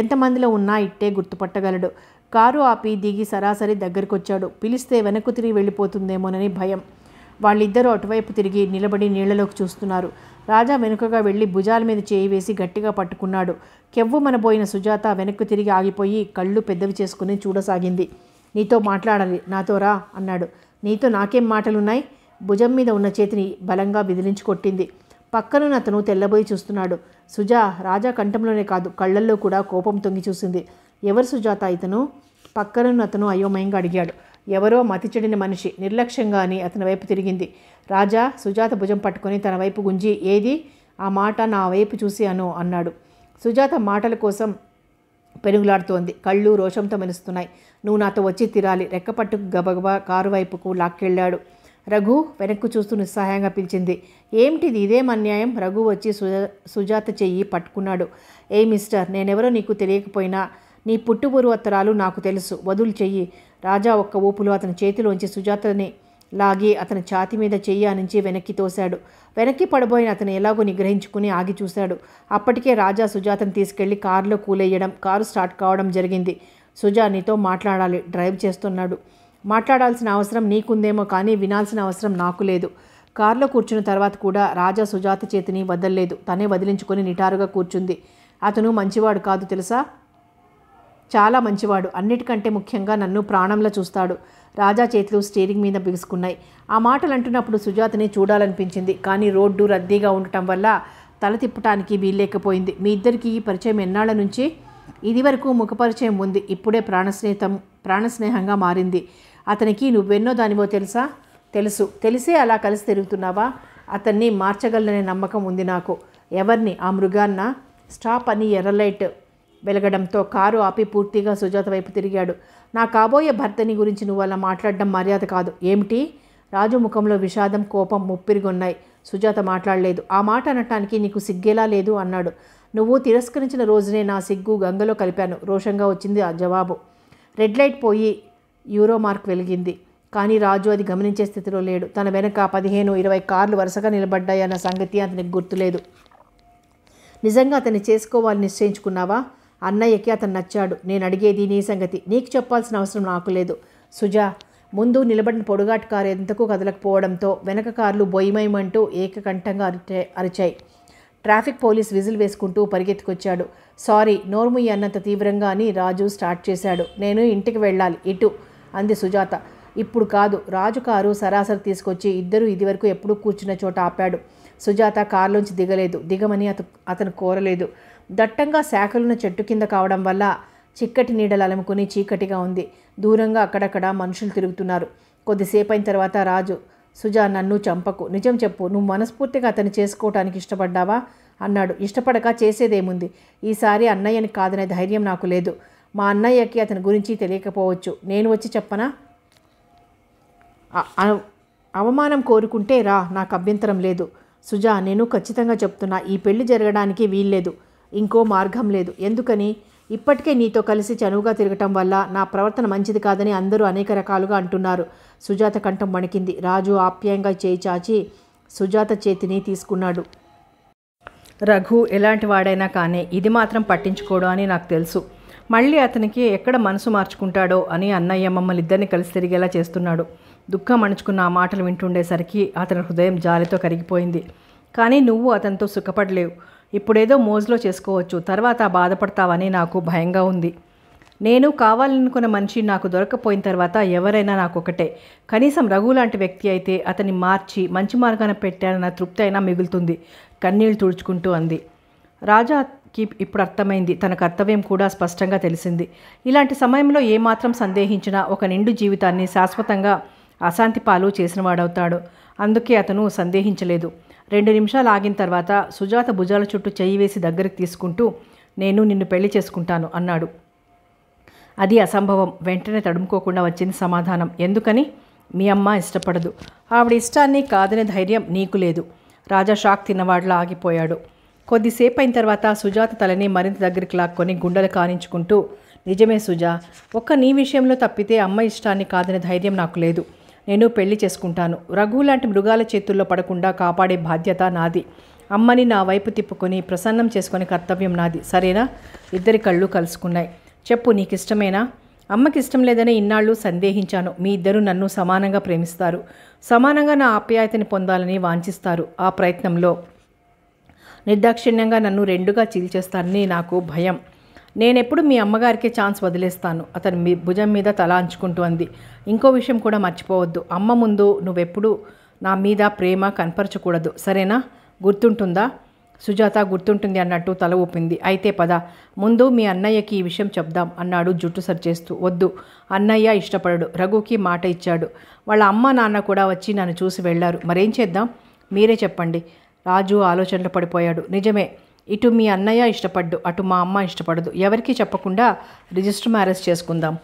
ఎంతమందిలో ఉన్నా ఇట్టే గుర్తుపట్టగలడు కారు ఆపి దిగి సరాసరి దగ్గరికొచ్చాడు పిలిస్తే వెనక్కు తిరిగి వెళ్ళిపోతుందేమోనని భయం వాళ్ళిద్దరూ అటువైపు తిరిగి నిలబడి నీళ్లలోకి చూస్తున్నారు రాజా వెనుకగా వెళ్ళి భుజాల మీద చేయి వేసి గట్టిగా పట్టుకున్నాడు కెవ్వు మనబోయిన సుజాత వెనక్కు తిరిగి ఆగిపోయి కళ్ళు పెద్దవి చేసుకుని చూడసాగింది నీతో మాట్లాడాలి నాతో రా అన్నాడు నీతో నాకేం మాటలున్నాయి భుజం మీద ఉన్న చేతిని బలంగా విదిలించి కొట్టింది పక్కనున్న అతను తెల్లబోయి చూస్తున్నాడు సుజా రాజా కంఠంలోనే కాదు కళ్ళల్లో కూడా కోపం తొంగి చూసింది ఎవరు సుజాత ఇతను పక్కనున్న అతను అయోమయంగా అడిగాడు ఎవరో మతిచెడిన మనిషి నిర్లక్ష్యంగాని అతని వైపు తిరిగింది రాజా సుజాత భుజం పట్టుకొని తన వైపు గుంజి ఏది ఆ మాట నా వైపు చూసి అను అన్నాడు సుజాత మాటల కోసం పెనుగులాడుతోంది కళ్ళు రోషంతో మెరుస్తున్నాయి నువ్వు నాతో వచ్చి తిరాలి రెక్కపట్టుకు గబగబా కారు వైపుకు లాక్కెళ్ళాడు రఘు వెనక్కు చూస్తూ నిస్సహాయంగా పిలిచింది ఏమిటిది ఇదేం అన్యాయం రఘు వచ్చి సుజాత చెయ్యి పట్టుకున్నాడు ఏ మిస్టర్ నేనెవరో నీకు తెలియకపోయినా నీ అత్తరాలు నాకు తెలుసు వదులు చెయ్యి రాజా ఒక్క ఊపులో అతని చేతిలోంచి సుజాతని లాగి అతని ఛాతి మీద చెయ్యి ఆనించి వెనక్కి తోశాడు వెనక్కి పడబోయిన అతను ఎలాగో నిగ్రహించుకుని ఆగి చూశాడు అప్పటికే రాజా సుజాతను తీసుకెళ్లి కారులో కూలేయడం కారు స్టార్ట్ కావడం జరిగింది సుజా నీతో మాట్లాడాలి డ్రైవ్ చేస్తున్నాడు మాట్లాడాల్సిన అవసరం నీకుందేమో కానీ వినాల్సిన అవసరం నాకు లేదు కారులో కూర్చున్న తర్వాత కూడా రాజా సుజాత చేతిని వదలలేదు తనే వదిలించుకొని నిటారుగా కూర్చుంది అతను మంచివాడు కాదు తెలుసా చాలా మంచివాడు అన్నిటికంటే ముఖ్యంగా నన్ను ప్రాణంలో చూస్తాడు రాజా చేతులు స్టీరింగ్ మీద బిగుసుకున్నాయి ఆ మాటలు అంటున్నప్పుడు సుజాతని చూడాలనిపించింది కానీ రోడ్డు రద్దీగా ఉండటం వల్ల తల తిప్పటానికి వీల్లేకపోయింది మీ ఇద్దరికి ఈ పరిచయం ఎన్నాళ్ళ నుంచి ఇదివరకు ముఖపరిచయం ఉంది ఇప్పుడే ప్రాణస్నేహితం ప్రాణస్నేహంగా మారింది అతనికి నువ్వెన్నో దానివో తెలుసా తెలుసు తెలిసే అలా కలిసి తిరుగుతున్నావా అతన్ని మార్చగలనే నమ్మకం ఉంది నాకు ఎవరిని ఆ మృగాన్న స్టాప్ అని ఎర్రలైట్ వెలగడంతో కారు ఆపి పూర్తిగా సుజాత వైపు తిరిగాడు నా కాబోయే భర్తని గురించి నువ్వు అలా మాట్లాడడం మర్యాద కాదు ఏమిటి రాజు ముఖంలో విషాదం కోపం ముప్పిరిగొన్నాయి సుజాత మాట్లాడలేదు ఆ మాట అనటానికి నీకు సిగ్గేలా లేదు అన్నాడు నువ్వు తిరస్కరించిన రోజునే నా సిగ్గు గంగలో కలిపాను రోషంగా వచ్చింది ఆ జవాబు రెడ్ లైట్ పోయి యూరో మార్క్ వెలిగింది కానీ రాజు అది గమనించే స్థితిలో లేడు తన వెనక పదిహేను ఇరవై కార్లు వరుసగా నిలబడ్డాయన్న సంగతి అతనికి గుర్తులేదు నిజంగా అతన్ని చేసుకోవాలని నిశ్చయించుకున్నావా అన్నయ్యకి అతను నచ్చాడు నేను అడిగేది నీ సంగతి నీకు చెప్పాల్సిన అవసరం నాకు లేదు సుజా ముందు నిలబడిన పొడుగాటి కారు ఎంతకు కదలకపోవడంతో వెనక కార్లు బొయ్యమయమంటూ ఏకకంఠంగా అరిచే అరిచాయి ట్రాఫిక్ పోలీస్ విజిల్ వేసుకుంటూ పరిగెత్తుకొచ్చాడు సారీ నోర్ముయ్య అన్నంత తీవ్రంగా అని రాజు స్టార్ట్ చేశాడు నేను ఇంటికి వెళ్ళాలి ఇటు అంది సుజాత ఇప్పుడు కాదు రాజు కారు సరాసరి తీసుకొచ్చి ఇద్దరు ఇదివరకు ఎప్పుడూ కూర్చున్న చోట ఆపాడు సుజాత కారులోంచి దిగలేదు దిగమని అతను కోరలేదు దట్టంగా శాఖలున్న చెట్టు కింద కావడం వల్ల చిక్కటి నీడలు అలముకుని చీకటిగా ఉంది దూరంగా అక్కడక్కడ మనుషులు తిరుగుతున్నారు కొద్దిసేపు అయిన తర్వాత రాజు సుజా నన్ను చంపకు నిజం చెప్పు నువ్వు మనస్ఫూర్తిగా అతను చేసుకోవటానికి ఇష్టపడ్డావా అన్నాడు ఇష్టపడక చేసేదేముంది ఈసారి అన్నయ్యని కాదనే ధైర్యం నాకు లేదు మా అన్నయ్యకి అతని గురించి తెలియకపోవచ్చు నేను వచ్చి చెప్పనా అవమానం కోరుకుంటే రా నాకు అభ్యంతరం లేదు సుజా నేను ఖచ్చితంగా చెప్తున్నా ఈ పెళ్లి జరగడానికి వీల్లేదు ఇంకో మార్గం లేదు ఎందుకని ఇప్పటికే నీతో కలిసి చనువుగా తిరగటం వల్ల నా ప్రవర్తన మంచిది కాదని అందరూ అనేక రకాలుగా అంటున్నారు సుజాత కంఠం వణికింది రాజు ఆప్యాయంగా చేయి చాచి సుజాత చేతిని తీసుకున్నాడు రఘు ఎలాంటి వాడైనా కానీ ఇది మాత్రం పట్టించుకోడు అని నాకు తెలుసు మళ్ళీ అతనికి ఎక్కడ మనసు మార్చుకుంటాడో అని అన్నయ్య మమ్మల్ని ఇద్దరిని కలిసి తిరిగేలా చేస్తున్నాడు దుఃఖం అణుచుకున్న ఆ మాటలు వింటుండేసరికి అతని హృదయం జాలితో కరిగిపోయింది కానీ నువ్వు అతనితో సుఖపడలేవు ఇప్పుడేదో మోజులో చేసుకోవచ్చు తర్వాత బాధపడతావని నాకు భయంగా ఉంది నేను కావాలనుకున్న మనిషి నాకు దొరకపోయిన తర్వాత ఎవరైనా నాకు ఒకటే కనీసం రఘు లాంటి వ్యక్తి అయితే అతన్ని మార్చి మంచి మార్గాన పెట్టానన్న తృప్తి అయినా మిగులుతుంది కన్నీళ్లు తుడుచుకుంటూ అంది రాజాకి ఇప్పుడు అర్థమైంది తన కర్తవ్యం కూడా స్పష్టంగా తెలిసింది ఇలాంటి సమయంలో ఏమాత్రం సందేహించినా ఒక నిండు జీవితాన్ని శాశ్వతంగా అశాంతి పాలు చేసినవాడవుతాడు అందుకే అతను సందేహించలేదు రెండు నిమిషాలు ఆగిన తర్వాత సుజాత భుజాల చుట్టూ చెయ్యి వేసి దగ్గరికి తీసుకుంటూ నేను నిన్ను పెళ్లి చేసుకుంటాను అన్నాడు అది అసంభవం వెంటనే తడుముకోకుండా వచ్చింది సమాధానం ఎందుకని మీ అమ్మ ఇష్టపడదు ఆవిడ ఇష్టాన్ని కాదనే ధైర్యం నీకు లేదు రాజా షాక్ తిన్నవాడిలా ఆగిపోయాడు కొద్దిసేపు అయిన తర్వాత సుజాత తలని మరింత దగ్గరికి లాక్కొని గుండెలు కానించుకుంటూ నిజమే సుజా ఒక్క నీ విషయంలో తప్పితే అమ్మ ఇష్టాన్ని కాదనే ధైర్యం నాకు లేదు నేను పెళ్లి చేసుకుంటాను రఘు లాంటి మృగాల చేతుల్లో పడకుండా కాపాడే బాధ్యత నాది అమ్మని నా వైపు తిప్పుకొని ప్రసన్నం చేసుకునే కర్తవ్యం నాది సరేనా ఇద్దరి కళ్ళు కలుసుకున్నాయి చెప్పు నీకు ఇష్టమేనా అమ్మకి ఇష్టం లేదని ఇన్నాళ్ళు సందేహించాను మీ ఇద్దరు నన్ను సమానంగా ప్రేమిస్తారు సమానంగా నా ఆప్యాయతని పొందాలని వాంఛిస్తారు ఆ ప్రయత్నంలో నిర్దాక్షిణ్యంగా నన్ను రెండుగా చీల్చేస్తారని నాకు భయం నేనెప్పుడు మీ అమ్మగారికి ఛాన్స్ వదిలేస్తాను అతను మీ భుజం మీద తల అంచుకుంటూ అంది ఇంకో విషయం కూడా మర్చిపోవద్దు అమ్మ ముందు నువ్వెప్పుడు నా మీద ప్రేమ కనపరచకూడదు సరేనా గుర్తుంటుందా సుజాత గుర్తుంటుంది అన్నట్టు తల ఊపింది అయితే పద ముందు మీ అన్నయ్యకి ఈ విషయం చెప్దాం అన్నాడు జుట్టు సరిచేస్తూ వద్దు అన్నయ్య ఇష్టపడడు రఘుకి మాట ఇచ్చాడు వాళ్ళ అమ్మ నాన్న కూడా వచ్చి నన్ను చూసి వెళ్ళారు మరేం చేద్దాం మీరే చెప్పండి రాజు ఆలోచనలు పడిపోయాడు నిజమే ఇటు మీ అన్నయ్య ఇష్టపడ్డు అటు మా అమ్మ ఇష్టపడదు ఎవరికీ చెప్పకుండా రిజిస్టర్ మ్యారేజ్ చేసుకుందాం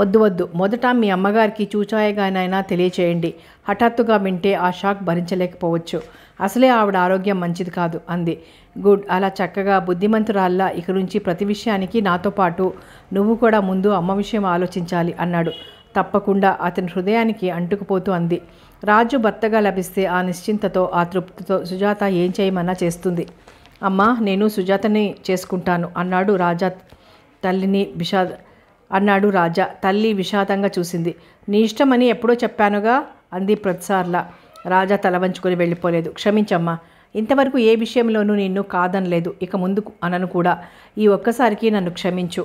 వద్దు వద్దు మొదట మీ అమ్మగారికి చూచాయగానైనా తెలియచేయండి హఠాత్తుగా వింటే ఆ షాక్ భరించలేకపోవచ్చు అసలే ఆవిడ ఆరోగ్యం మంచిది కాదు అంది గుడ్ అలా చక్కగా బుద్ధిమంతురాల్లా ఇక నుంచి ప్రతి విషయానికి నాతో పాటు నువ్వు కూడా ముందు అమ్మ విషయం ఆలోచించాలి అన్నాడు తప్పకుండా అతని హృదయానికి అంటుకుపోతూ అంది రాజు భర్తగా లభిస్తే ఆ నిశ్చింతతో ఆ తృప్తితో సుజాత ఏం చేయమన్నా చేస్తుంది అమ్మ నేను సుజాతని చేసుకుంటాను అన్నాడు రాజా తల్లిని విషాద అన్నాడు రాజా తల్లి విషాదంగా చూసింది నీ ఇష్టమని ఎప్పుడో చెప్పానుగా అంది ప్రతిసార్ల రాజా తల వంచుకొని వెళ్ళిపోలేదు క్షమించమ్మా ఇంతవరకు ఏ విషయంలోనూ నిన్ను కాదనలేదు ఇక ముందు అనను కూడా ఈ ఒక్కసారికి నన్ను క్షమించు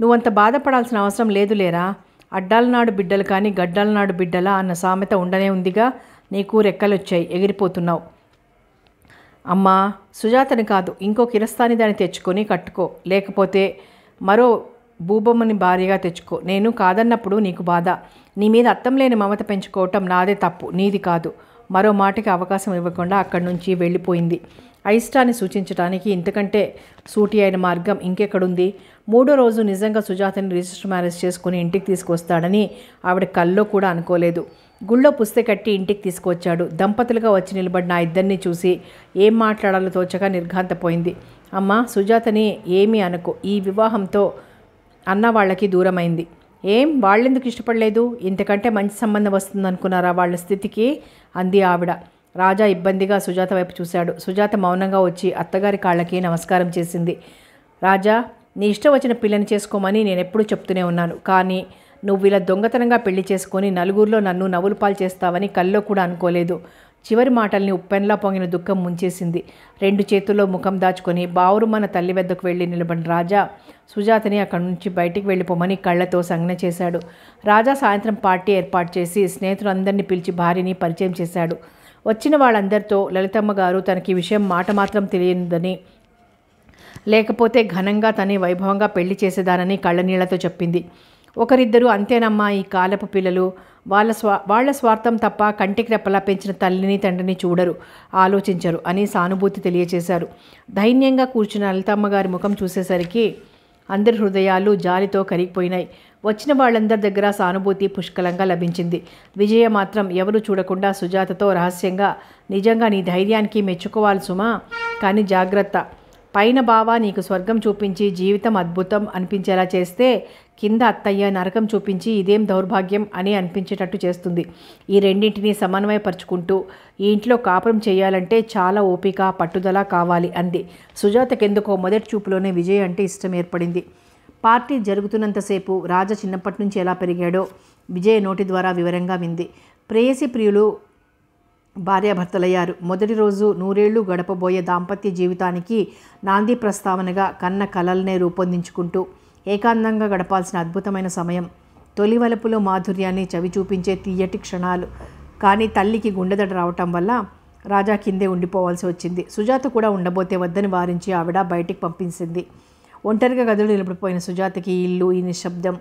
నువ్వంత బాధపడాల్సిన అవసరం లేదు లేరా అడ్డాలనాడు బిడ్డలు కానీ గడ్డాలనాడు బిడ్డలా అన్న సామెత ఉండనే ఉందిగా నీకు రెక్కలొచ్చాయి ఎగిరిపోతున్నావు అమ్మా సుజాతని కాదు ఇంకో కిరస్తాని దాన్ని తెచ్చుకొని కట్టుకో లేకపోతే మరో భూబొమ్మని భార్యగా తెచ్చుకో నేను కాదన్నప్పుడు నీకు బాధ నీ మీద అర్థం లేని మమత పెంచుకోవటం నాదే తప్పు నీది కాదు మరో మాటకి అవకాశం ఇవ్వకుండా అక్కడి నుంచి వెళ్ళిపోయింది అయిష్టాన్ని సూచించడానికి ఇంతకంటే సూటి అయిన మార్గం ఇంకెక్కడుంది మూడో రోజు నిజంగా సుజాతని రిజిస్టర్ మ్యారేజ్ చేసుకుని ఇంటికి తీసుకొస్తాడని ఆవిడ కల్లో కూడా అనుకోలేదు గుళ్ళో పుస్తె కట్టి ఇంటికి తీసుకువచ్చాడు దంపతులుగా వచ్చి నిలబడిన ఆ ఇద్దరిని చూసి ఏం మాట్లాడాలో తోచగా నిర్ఘాంతపోయింది అమ్మ సుజాతని ఏమీ అనుకో ఈ వివాహంతో అన్న వాళ్ళకి దూరమైంది ఏం వాళ్ళెందుకు ఇష్టపడలేదు ఇంతకంటే మంచి సంబంధం వస్తుందనుకున్నారా వాళ్ళ స్థితికి అంది ఆవిడ రాజా ఇబ్బందిగా సుజాత వైపు చూశాడు సుజాత మౌనంగా వచ్చి అత్తగారి కాళ్ళకి నమస్కారం చేసింది రాజా నీ ఇష్టం వచ్చిన పిల్లని చేసుకోమని నేను ఎప్పుడూ చెప్తూనే ఉన్నాను కానీ నువ్వు ఇలా దొంగతనంగా పెళ్లి చేసుకొని నలుగురిలో నన్ను నవ్వులు పాలు చేస్తావని కల్లో కూడా అనుకోలేదు చివరి మాటల్ని ఉప్పెన్లా పొంగిన దుఃఖం ముంచేసింది రెండు చేతుల్లో ముఖం దాచుకొని బావురు మన తల్లి వద్దకు వెళ్ళి నిలబడిన రాజా సుజాతని అక్కడి నుంచి బయటికి వెళ్ళిపోమని కళ్ళతో సంజ్ఞ చేశాడు రాజా సాయంత్రం పార్టీ ఏర్పాటు చేసి స్నేహితులందరినీ పిలిచి భార్యని పరిచయం చేశాడు వచ్చిన వాళ్ళందరితో లలితమ్మ గారు తనకి విషయం మాట మాత్రం తెలియదని లేకపోతే ఘనంగా తనే వైభవంగా పెళ్లి చేసేదానని కళ్ళనీళ్లతో చెప్పింది ఒకరిద్దరూ అంతేనమ్మా ఈ కాలపు పిల్లలు వాళ్ళ స్వా వాళ్ళ స్వార్థం తప్ప కంటికి రెప్పలా పెంచిన తల్లిని తండ్రిని చూడరు ఆలోచించరు అని సానుభూతి తెలియచేశారు ధైన్యంగా కూర్చున్న లలితమ్మ గారి ముఖం చూసేసరికి అందరి హృదయాలు జాలితో కరిగిపోయినాయి వచ్చిన వాళ్ళందరి దగ్గర సానుభూతి పుష్కలంగా లభించింది విజయ మాత్రం ఎవరు చూడకుండా సుజాతతో రహస్యంగా నిజంగా నీ ధైర్యానికి మెచ్చుకోవాలి సుమా కానీ జాగ్రత్త పైన బావా నీకు స్వర్గం చూపించి జీవితం అద్భుతం అనిపించేలా చేస్తే కింద అత్తయ్య నరకం చూపించి ఇదేం దౌర్భాగ్యం అని అనిపించేటట్టు చేస్తుంది ఈ రెండింటిని సమన్వయపరుచుకుంటూ ఈ ఇంట్లో కాపురం చేయాలంటే చాలా ఓపిక పట్టుదల కావాలి అంది సుజాతకెందుకో మొదటి చూపులోనే విజయ్ అంటే ఇష్టం ఏర్పడింది పార్టీ జరుగుతున్నంతసేపు రాజ చిన్నప్పటి నుంచి ఎలా పెరిగాడో విజయ్ నోటి ద్వారా వివరంగా వింది ప్రేయసి ప్రియులు భార్యాభర్తలయ్యారు మొదటి రోజు నూరేళ్లు గడపబోయే దాంపత్య జీవితానికి నాంది ప్రస్తావనగా కన్న కలల్నే రూపొందించుకుంటూ ఏకాంతంగా గడపాల్సిన అద్భుతమైన సమయం తొలివలపులో మాధుర్యాన్ని చవి చూపించే తీయటి క్షణాలు కానీ తల్లికి గుండెదడ రావటం వల్ల రాజా కిందే ఉండిపోవాల్సి వచ్చింది సుజాత కూడా ఉండబోతే వద్దని వారించి ఆవిడ బయటికి పంపించింది ఒంటరిగా గదులు నిలబడిపోయిన సుజాతకి ఇల్లు ఈ నిశ్శబ్దం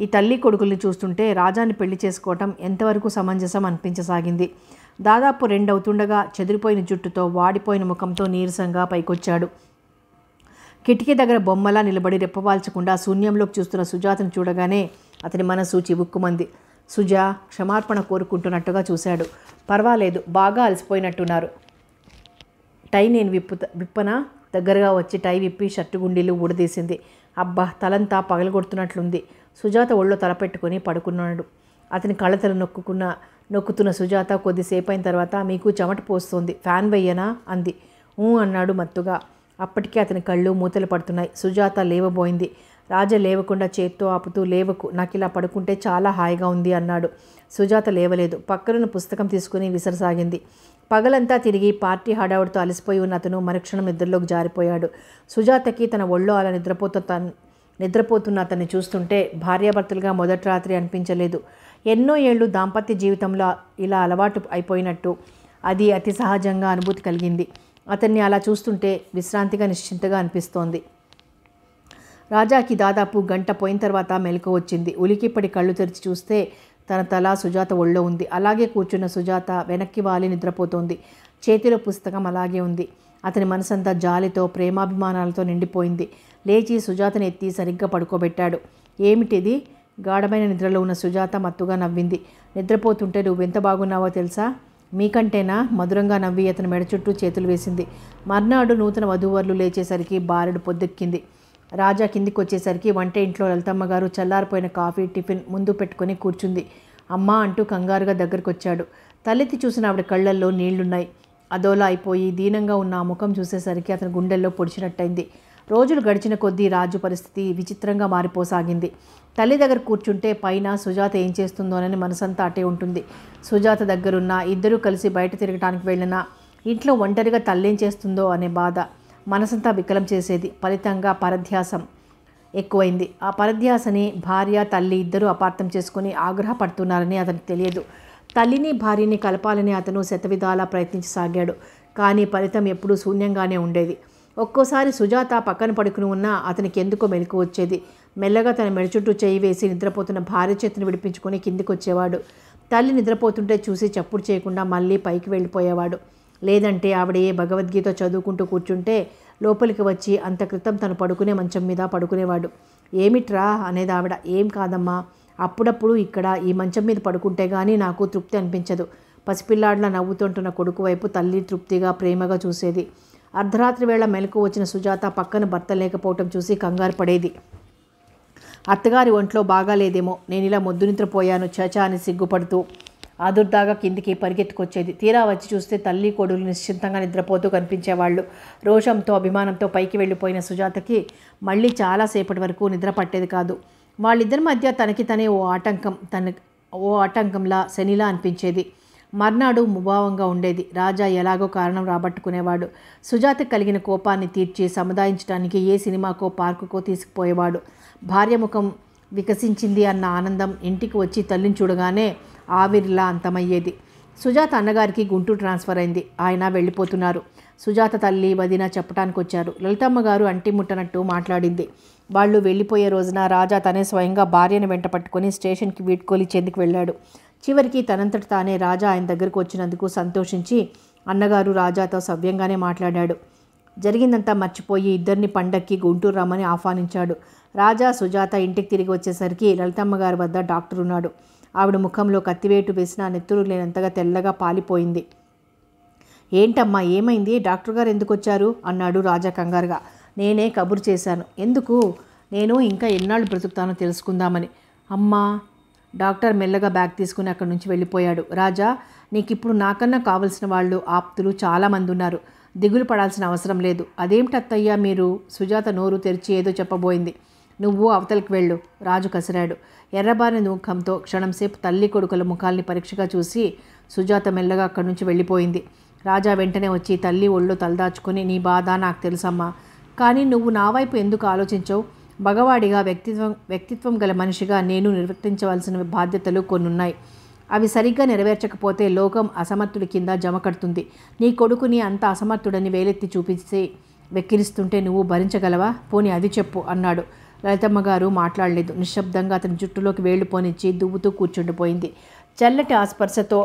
ఈ తల్లి కొడుకుల్ని చూస్తుంటే రాజాని పెళ్లి చేసుకోవటం ఎంతవరకు సమంజసం అనిపించసాగింది దాదాపు రెండవుతుండగా చెదిరిపోయిన జుట్టుతో వాడిపోయిన ముఖంతో నీరసంగా పైకొచ్చాడు కిటికీ దగ్గర బొమ్మలా నిలబడి రెప్పవాల్చకుండా శూన్యంలోకి చూస్తున్న సుజాతను చూడగానే అతని మనసు చివుక్కుమంది సుజా క్షమార్పణ కోరుకుంటున్నట్టుగా చూశాడు పర్వాలేదు బాగా అలసిపోయినట్టున్నారు టై నేను విప్పు విప్పన దగ్గరగా వచ్చి టై విప్పి షర్టు గుండీలు ఊడదీసింది అబ్బా తలంతా పగలగొడుతున్నట్లుంది సుజాత ఒళ్ళో తలపెట్టుకొని పడుకున్నాడు అతని కళ్ళతలు నొక్కుకున్న నొక్కుతున్న సుజాత కొద్దిసేపు అయిన తర్వాత మీకు చెమట పోస్తుంది ఫ్యాన్ వెయ్యనా అంది ఊ అన్నాడు మత్తుగా అప్పటికే అతని కళ్ళు మూతలు పడుతున్నాయి సుజాత లేవబోయింది రాజ లేవకుండా చేత్తో ఆపుతూ లేవకు నాకు ఇలా పడుకుంటే చాలా హాయిగా ఉంది అన్నాడు సుజాత లేవలేదు పక్కనున్న పుస్తకం తీసుకుని విసరసాగింది పగలంతా తిరిగి పార్టీ హడావుడితో అలసిపోయి ఉన్న అతను మరుక్షణం నిద్రలోకి జారిపోయాడు సుజాతకి తన ఒళ్ళో అలా నిద్రపోతూ నిద్రపోతున్న అతన్ని చూస్తుంటే భార్యాభర్తలుగా మొదటి రాత్రి అనిపించలేదు ఎన్నో ఏళ్ళు దాంపత్య జీవితంలో ఇలా అలవాటు అయిపోయినట్టు అది అతి సహజంగా అనుభూతి కలిగింది అతన్ని అలా చూస్తుంటే విశ్రాంతిగా నిశ్చింతగా అనిపిస్తోంది రాజాకి దాదాపు గంట పోయిన తర్వాత మెలకు వచ్చింది ఉలికిప్పటి కళ్ళు తెరిచి చూస్తే తన తల సుజాత ఒళ్ళో ఉంది అలాగే కూర్చున్న సుజాత వెనక్కి వాలి నిద్రపోతోంది చేతిలో పుస్తకం అలాగే ఉంది అతని మనసంతా జాలితో ప్రేమాభిమానాలతో నిండిపోయింది లేచి సుజాతని ఎత్తి సరిగ్గా పడుకోబెట్టాడు ఏమిటిది గాఢమైన నిద్రలో ఉన్న సుజాత మత్తుగా నవ్వింది నిద్రపోతుంటే నువ్వెంత బాగున్నావో తెలుసా మీకంటేనా మధురంగా నవ్వి అతని మెడ చుట్టూ చేతులు వేసింది మర్నాడు నూతన వధువర్లు లేచేసరికి బారెడు పొద్దుక్కింది రాజా కిందికి వచ్చేసరికి వంట ఇంట్లో లలితమ్మ గారు చల్లారిపోయిన కాఫీ టిఫిన్ ముందు పెట్టుకుని కూర్చుంది అమ్మా అంటూ కంగారుగా దగ్గరికి వచ్చాడు తలెత్తి చూసిన ఆవిడ కళ్ళల్లో నీళ్లున్నాయి అదోలా అయిపోయి దీనంగా ఉన్న ఆ ముఖం చూసేసరికి అతని గుండెల్లో పొడిచినట్టయింది రోజులు గడిచిన కొద్దీ రాజు పరిస్థితి విచిత్రంగా మారిపోసాగింది తల్లి దగ్గర కూర్చుంటే పైన సుజాత ఏం చేస్తుందోనని మనసంతా అటే ఉంటుంది సుజాత దగ్గరున్న ఇద్దరూ కలిసి బయట తిరగడానికి వెళ్ళిన ఇంట్లో ఒంటరిగా తల్లేం చేస్తుందో అనే బాధ మనసంతా వికలం చేసేది ఫలితంగా పరధ్యాసం ఎక్కువైంది ఆ పరధ్యాసని భార్య తల్లి ఇద్దరూ అపార్థం చేసుకుని ఆగ్రహపడుతున్నారని అతనికి తెలియదు తల్లిని భార్యని కలపాలని అతను శతవిధాలా ప్రయత్నించసాగాడు కానీ ఫలితం ఎప్పుడూ శూన్యంగానే ఉండేది ఒక్కోసారి సుజాత పక్కన పడుకుని ఉన్నా అతనికి ఎందుకో మెలకు వచ్చేది మెల్లగా తన మెడ చుట్టూ చేయి వేసి నిద్రపోతున్న భార్య చేతిని విడిపించుకొని కిందికొచ్చేవాడు తల్లి నిద్రపోతుంటే చూసి చప్పుడు చేయకుండా మళ్ళీ పైకి వెళ్ళిపోయేవాడు లేదంటే ఆవిడ ఏ భగవద్గీత చదువుకుంటూ కూర్చుంటే లోపలికి వచ్చి అంత క్రితం తను పడుకునే మంచం మీద పడుకునేవాడు ఏమిట్రా అనేది ఆవిడ ఏం కాదమ్మా అప్పుడప్పుడు ఇక్కడ ఈ మంచం మీద పడుకుంటే కానీ నాకు తృప్తి అనిపించదు పసిపిల్లాడ్ల నవ్వుతుంటున్న కొడుకు వైపు తల్లి తృప్తిగా ప్రేమగా చూసేది అర్ధరాత్రి వేళ మెలకు వచ్చిన సుజాత పక్కన భర్త లేకపోవటం చూసి కంగారు పడేది అత్తగారి ఒంట్లో బాగాలేదేమో నేను ఇలా ముద్దు నిద్రపోయాను చచా అని సిగ్గుపడుతూ ఆదుర్దాగా కిందికి పరిగెత్తుకొచ్చేది తీరా వచ్చి చూస్తే తల్లి కొడుకులు నిశ్చింతంగా నిద్రపోతూ కనిపించేవాళ్ళు రోషంతో అభిమానంతో పైకి వెళ్ళిపోయిన సుజాతకి మళ్ళీ చాలాసేపటి వరకు నిద్ర పట్టేది కాదు వాళ్ళిద్దరి మధ్య తనకి తనే ఓ ఆటంకం తన ఓ ఆటంకంలా శనిలా అనిపించేది మర్నాడు ముభావంగా ఉండేది రాజా ఎలాగో కారణం రాబట్టుకునేవాడు సుజాత కలిగిన కోపాన్ని తీర్చి సముదాయించడానికి ఏ సినిమాకో పార్కుకో తీసుకుపోయేవాడు భార్యముఖం వికసించింది అన్న ఆనందం ఇంటికి వచ్చి తల్లిని చూడగానే ఆవిరిలా అంతమయ్యేది సుజాత అన్నగారికి గుంటూరు ట్రాన్స్ఫర్ అయింది ఆయన వెళ్ళిపోతున్నారు సుజాత తల్లి వదిన చెప్పడానికి వచ్చారు లలితమ్మ గారు ముట్టనట్టు మాట్లాడింది వాళ్ళు వెళ్ళిపోయే రోజున రాజా తనే స్వయంగా భార్యను వెంట పట్టుకొని స్టేషన్కి వీడ్కోలి చెందుకు వెళ్ళాడు చివరికి తనంతట తానే రాజా ఆయన దగ్గరకు వచ్చినందుకు సంతోషించి అన్నగారు రాజాతో సవ్యంగానే మాట్లాడాడు జరిగిందంతా మర్చిపోయి ఇద్దరిని పండక్కి గుంటూరు రమ్మని ఆహ్వానించాడు రాజా సుజాత ఇంటికి తిరిగి వచ్చేసరికి లలితమ్మ గారి వద్ద డాక్టర్ ఉన్నాడు ఆవిడ ముఖంలో కత్తివేటు వేసిన నెత్తురు లేనంతగా తెల్లగా పాలిపోయింది ఏంటమ్మా ఏమైంది డాక్టర్ గారు ఎందుకు వచ్చారు అన్నాడు రాజా కంగారుగా నేనే కబురు చేశాను ఎందుకు నేను ఇంకా ఎన్నాళ్ళు బ్రతుకుతానో తెలుసుకుందామని అమ్మా డాక్టర్ మెల్లగా బ్యాగ్ తీసుకుని అక్కడి నుంచి వెళ్ళిపోయాడు రాజా నీకు ఇప్పుడు నాకన్నా కావలసిన వాళ్ళు ఆప్తులు చాలామంది ఉన్నారు దిగులు పడాల్సిన అవసరం లేదు అదేమిటత్తయ్యా మీరు సుజాత నోరు తెరిచి ఏదో చెప్పబోయింది నువ్వు అవతలకి వెళ్ళు రాజు కసిరాడు ఎర్రబారిన ముఖంతో క్షణంసేపు తల్లి కొడుకుల ముఖాల్ని పరీక్షగా చూసి సుజాత మెల్లగా అక్కడి నుంచి వెళ్ళిపోయింది రాజా వెంటనే వచ్చి తల్లి ఒళ్ళు తలదాచుకుని నీ బాధ నాకు తెలుసమ్మా కానీ నువ్వు నా వైపు ఎందుకు ఆలోచించవు భగవాడిగా వ్యక్తిత్వం వ్యక్తిత్వం గల మనిషిగా నేను నిర్వర్తించవలసిన బాధ్యతలు కొన్ని ఉన్నాయి అవి సరిగ్గా నెరవేర్చకపోతే లోకం అసమర్థుడి కింద జమ కడుతుంది నీ కొడుకుని అంత అసమర్థుడని వేలెత్తి చూపించి వెక్కిరిస్తుంటే నువ్వు భరించగలవా పోని అది చెప్పు అన్నాడు లలితమ్మ గారు మాట్లాడలేదు నిశ్శబ్దంగా అతని జుట్టులోకి వేళ్ళు పోనిచ్చి దువ్వుతూ కూర్చుండిపోయింది చల్లటి ఆ స్పర్శతో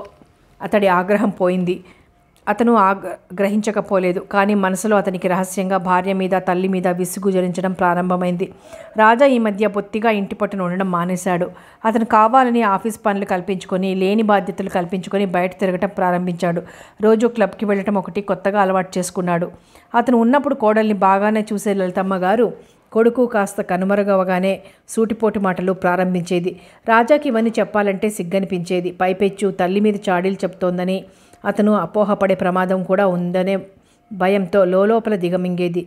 అతడి ఆగ్రహం పోయింది అతను గ్రహించకపోలేదు కానీ మనసులో అతనికి రహస్యంగా భార్య మీద తల్లి మీద విసుగు జరించడం ప్రారంభమైంది రాజా ఈ మధ్య బొత్తిగా ఇంటి పట్టున ఉండడం మానేశాడు అతను కావాలని ఆఫీస్ పనులు కల్పించుకొని లేని బాధ్యతలు కల్పించుకొని బయట తిరగటం ప్రారంభించాడు రోజు క్లబ్కి వెళ్ళటం ఒకటి కొత్తగా అలవాటు చేసుకున్నాడు అతను ఉన్నప్పుడు కోడల్ని బాగానే చూసే లలితమ్మ గారు కొడుకు కాస్త కనుమరుగవగానే సూటిపోటి మాటలు ప్రారంభించేది రాజాకి ఇవన్నీ చెప్పాలంటే సిగ్గనిపించేది పైపెచ్చు తల్లి మీద చాడీలు చెప్తోందని అతను అపోహపడే ప్రమాదం కూడా ఉందనే భయంతో లోపల దిగమింగేది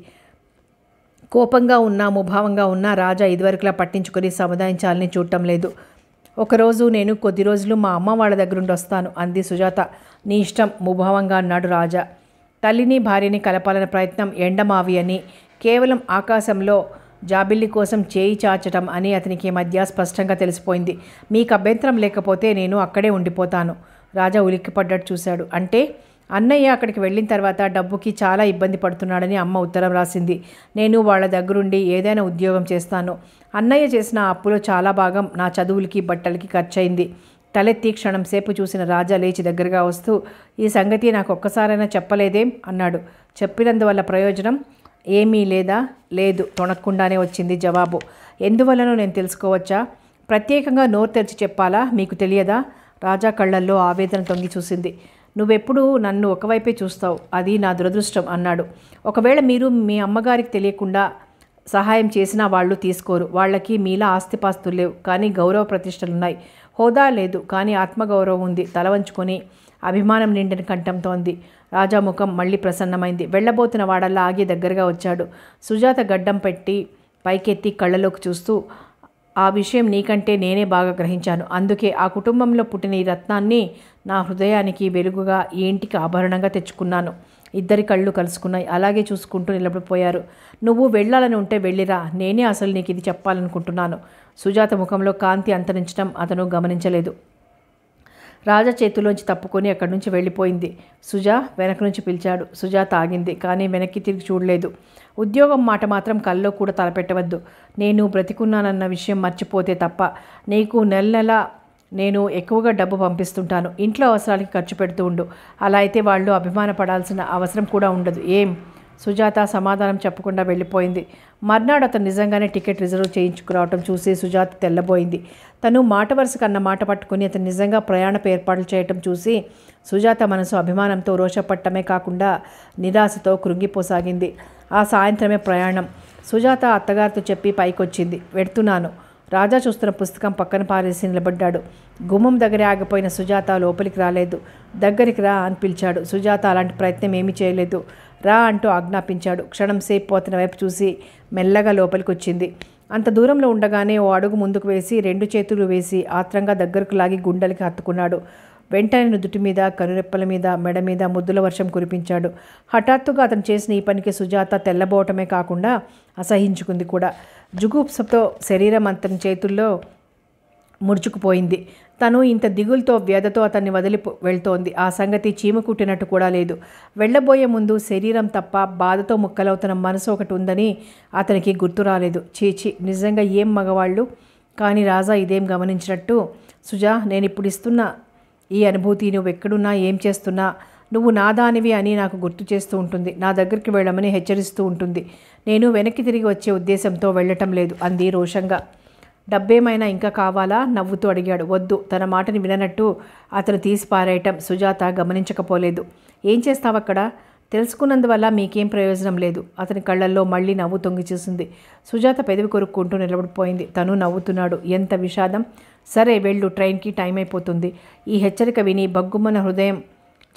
కోపంగా ఉన్నా ముభావంగా ఉన్నా రాజా ఇదివరకులా పట్టించుకొని సముదాయించాలని చూడటం లేదు ఒకరోజు నేను కొద్ది రోజులు మా అమ్మ వాళ్ళ దగ్గరుండి వస్తాను అంది సుజాత నీ ఇష్టం ముభావంగా అన్నాడు రాజా తల్లిని భార్యని కలపాలనే ప్రయత్నం ఎండమావి అని కేవలం ఆకాశంలో జాబిల్లి కోసం చేయి చాచటం అని అతనికి మధ్య స్పష్టంగా తెలిసిపోయింది మీకు అభ్యంతరం లేకపోతే నేను అక్కడే ఉండిపోతాను రాజా ఉలిక్కిపడ్డట్టు చూశాడు అంటే అన్నయ్య అక్కడికి వెళ్ళిన తర్వాత డబ్బుకి చాలా ఇబ్బంది పడుతున్నాడని అమ్మ ఉత్తరం రాసింది నేను వాళ్ళ దగ్గరుండి ఏదైనా ఉద్యోగం చేస్తాను అన్నయ్య చేసిన అప్పులో చాలా భాగం నా చదువులకి బట్టలకి ఖర్చయింది తలెత్తి క్షణం సేపు చూసిన రాజా లేచి దగ్గరగా వస్తూ ఈ సంగతి నాకు ఒక్కసారైనా చెప్పలేదేం అన్నాడు చెప్పినందువల్ల ప్రయోజనం ఏమీ లేదా లేదు తొనక్కుండానే వచ్చింది జవాబు ఎందువలనో నేను తెలుసుకోవచ్చా ప్రత్యేకంగా నోరు తెరిచి చెప్పాలా మీకు తెలియదా రాజా కళ్ళల్లో ఆవేదన తొంగి చూసింది నువ్వెప్పుడు నన్ను ఒకవైపే చూస్తావు అది నా దురదృష్టం అన్నాడు ఒకవేళ మీరు మీ అమ్మగారికి తెలియకుండా సహాయం చేసినా వాళ్ళు తీసుకోరు వాళ్ళకి మీలా ఆస్తిపాస్తులు లేవు కానీ గౌరవ ప్రతిష్టలున్నాయి హోదా లేదు కానీ ఆత్మగౌరవం ఉంది తల వంచుకొని అభిమానం నిండిన కంఠంతో ఉంది రాజా ముఖం మళ్ళీ ప్రసన్నమైంది వెళ్ళబోతున్న వాడల్లా ఆగి దగ్గరగా వచ్చాడు సుజాత గడ్డం పెట్టి పైకెత్తి కళ్ళలోకి చూస్తూ ఆ విషయం నీకంటే నేనే బాగా గ్రహించాను అందుకే ఆ కుటుంబంలో పుట్టిన ఈ రత్నాన్ని నా హృదయానికి వెలుగుగా ఈ ఇంటికి ఆభరణంగా తెచ్చుకున్నాను ఇద్దరి కళ్ళు కలుసుకున్నాయి అలాగే చూసుకుంటూ నిలబడిపోయారు నువ్వు వెళ్ళాలని ఉంటే వెళ్ళిరా నేనే అసలు నీకు ఇది చెప్పాలనుకుంటున్నాను సుజాత ముఖంలో కాంతి అంతరించడం అతను గమనించలేదు రాజా చేతిలోంచి తప్పుకొని అక్కడి నుంచి వెళ్ళిపోయింది సుజా వెనక నుంచి పిలిచాడు సుజా తాగింది కానీ వెనక్కి తిరిగి చూడలేదు ఉద్యోగం మాట మాత్రం కల్లో కూడా తలపెట్టవద్దు నేను బ్రతికున్నానన్న విషయం మర్చిపోతే తప్ప నీకు నెల నెల నేను ఎక్కువగా డబ్బు పంపిస్తుంటాను ఇంట్లో అవసరాలకి ఖర్చు పెడుతూ ఉండు అలా అయితే వాళ్ళు అభిమానపడాల్సిన అవసరం కూడా ఉండదు ఏం సుజాత సమాధానం చెప్పకుండా వెళ్ళిపోయింది మర్నాడు అతను నిజంగానే టికెట్ రిజర్వ్ చేయించుకురావటం చూసి సుజాత తెల్లబోయింది తను మాట వరుసకు అన్న మాట పట్టుకుని అతను నిజంగా ప్రయాణపు ఏర్పాట్లు చేయటం చూసి సుజాత మనసు అభిమానంతో రోషపట్టమే కాకుండా నిరాశతో కృంగిపోసాగింది ఆ సాయంత్రమే ప్రయాణం సుజాత అత్తగారితో చెప్పి పైకొచ్చింది వెడుతున్నాను రాజా చూస్తున్న పుస్తకం పక్కన పారేసి నిలబడ్డాడు గుమ్మం దగ్గర ఆగిపోయిన సుజాత లోపలికి రాలేదు దగ్గరికి రా అని పిలిచాడు సుజాత అలాంటి ప్రయత్నం ఏమీ చేయలేదు రా అంటూ ఆజ్ఞాపించాడు క్షణంసేపు అతని వైపు చూసి మెల్లగా లోపలికొచ్చింది అంత దూరంలో ఉండగానే ఓ అడుగు ముందుకు వేసి రెండు చేతులు వేసి ఆత్రంగా దగ్గరకు లాగి గుండెలకి హత్తుకున్నాడు వెంటనే నుదుటి మీద కనురెప్పల మీద మెడ మీద ముద్దుల వర్షం కురిపించాడు హఠాత్తుగా అతను చేసిన ఈ పనికి సుజాత తెల్లబోవటమే కాకుండా అసహించుకుంది కూడా జుగుప్సతో శరీరం అతని చేతుల్లో ముడుచుకుపోయింది తను ఇంత దిగులతో వ్యధతో అతన్ని వదిలి వెళ్తోంది ఆ సంగతి చీమకుట్టినట్టు కూడా లేదు వెళ్ళబోయే ముందు శరీరం తప్ప బాధతో ముక్కలవుతున్న మనసు ఒకటి ఉందని అతనికి గుర్తు రాలేదు చీచి నిజంగా ఏం మగవాళ్ళు కానీ రాజా ఇదేం గమనించినట్టు సుజా నేను ఇప్పుడు ఇస్తున్న ఈ అనుభూతి నువ్వు ఎక్కడున్నా ఏం చేస్తున్నా నువ్వు నాదానివి అని నాకు గుర్తు చేస్తూ ఉంటుంది నా దగ్గరికి వెళ్ళమని హెచ్చరిస్తూ ఉంటుంది నేను వెనక్కి తిరిగి వచ్చే ఉద్దేశంతో వెళ్ళటం లేదు అంది రోషంగా డబ్బేమైనా ఇంకా కావాలా నవ్వుతూ అడిగాడు వద్దు తన మాటని విననట్టు అతను తీసి పారేయటం సుజాత గమనించకపోలేదు ఏం చేస్తావక్కడ తెలుసుకున్నందువల్ల మీకేం ప్రయోజనం లేదు అతని కళ్ళల్లో మళ్ళీ నవ్వు తొంగి చూసింది సుజాత పెదవి కొరుక్కుంటూ నిలబడిపోయింది తను నవ్వుతున్నాడు ఎంత విషాదం సరే వెళ్ళు ట్రైన్కి టైం అయిపోతుంది ఈ హెచ్చరిక విని బగ్గుమన హృదయం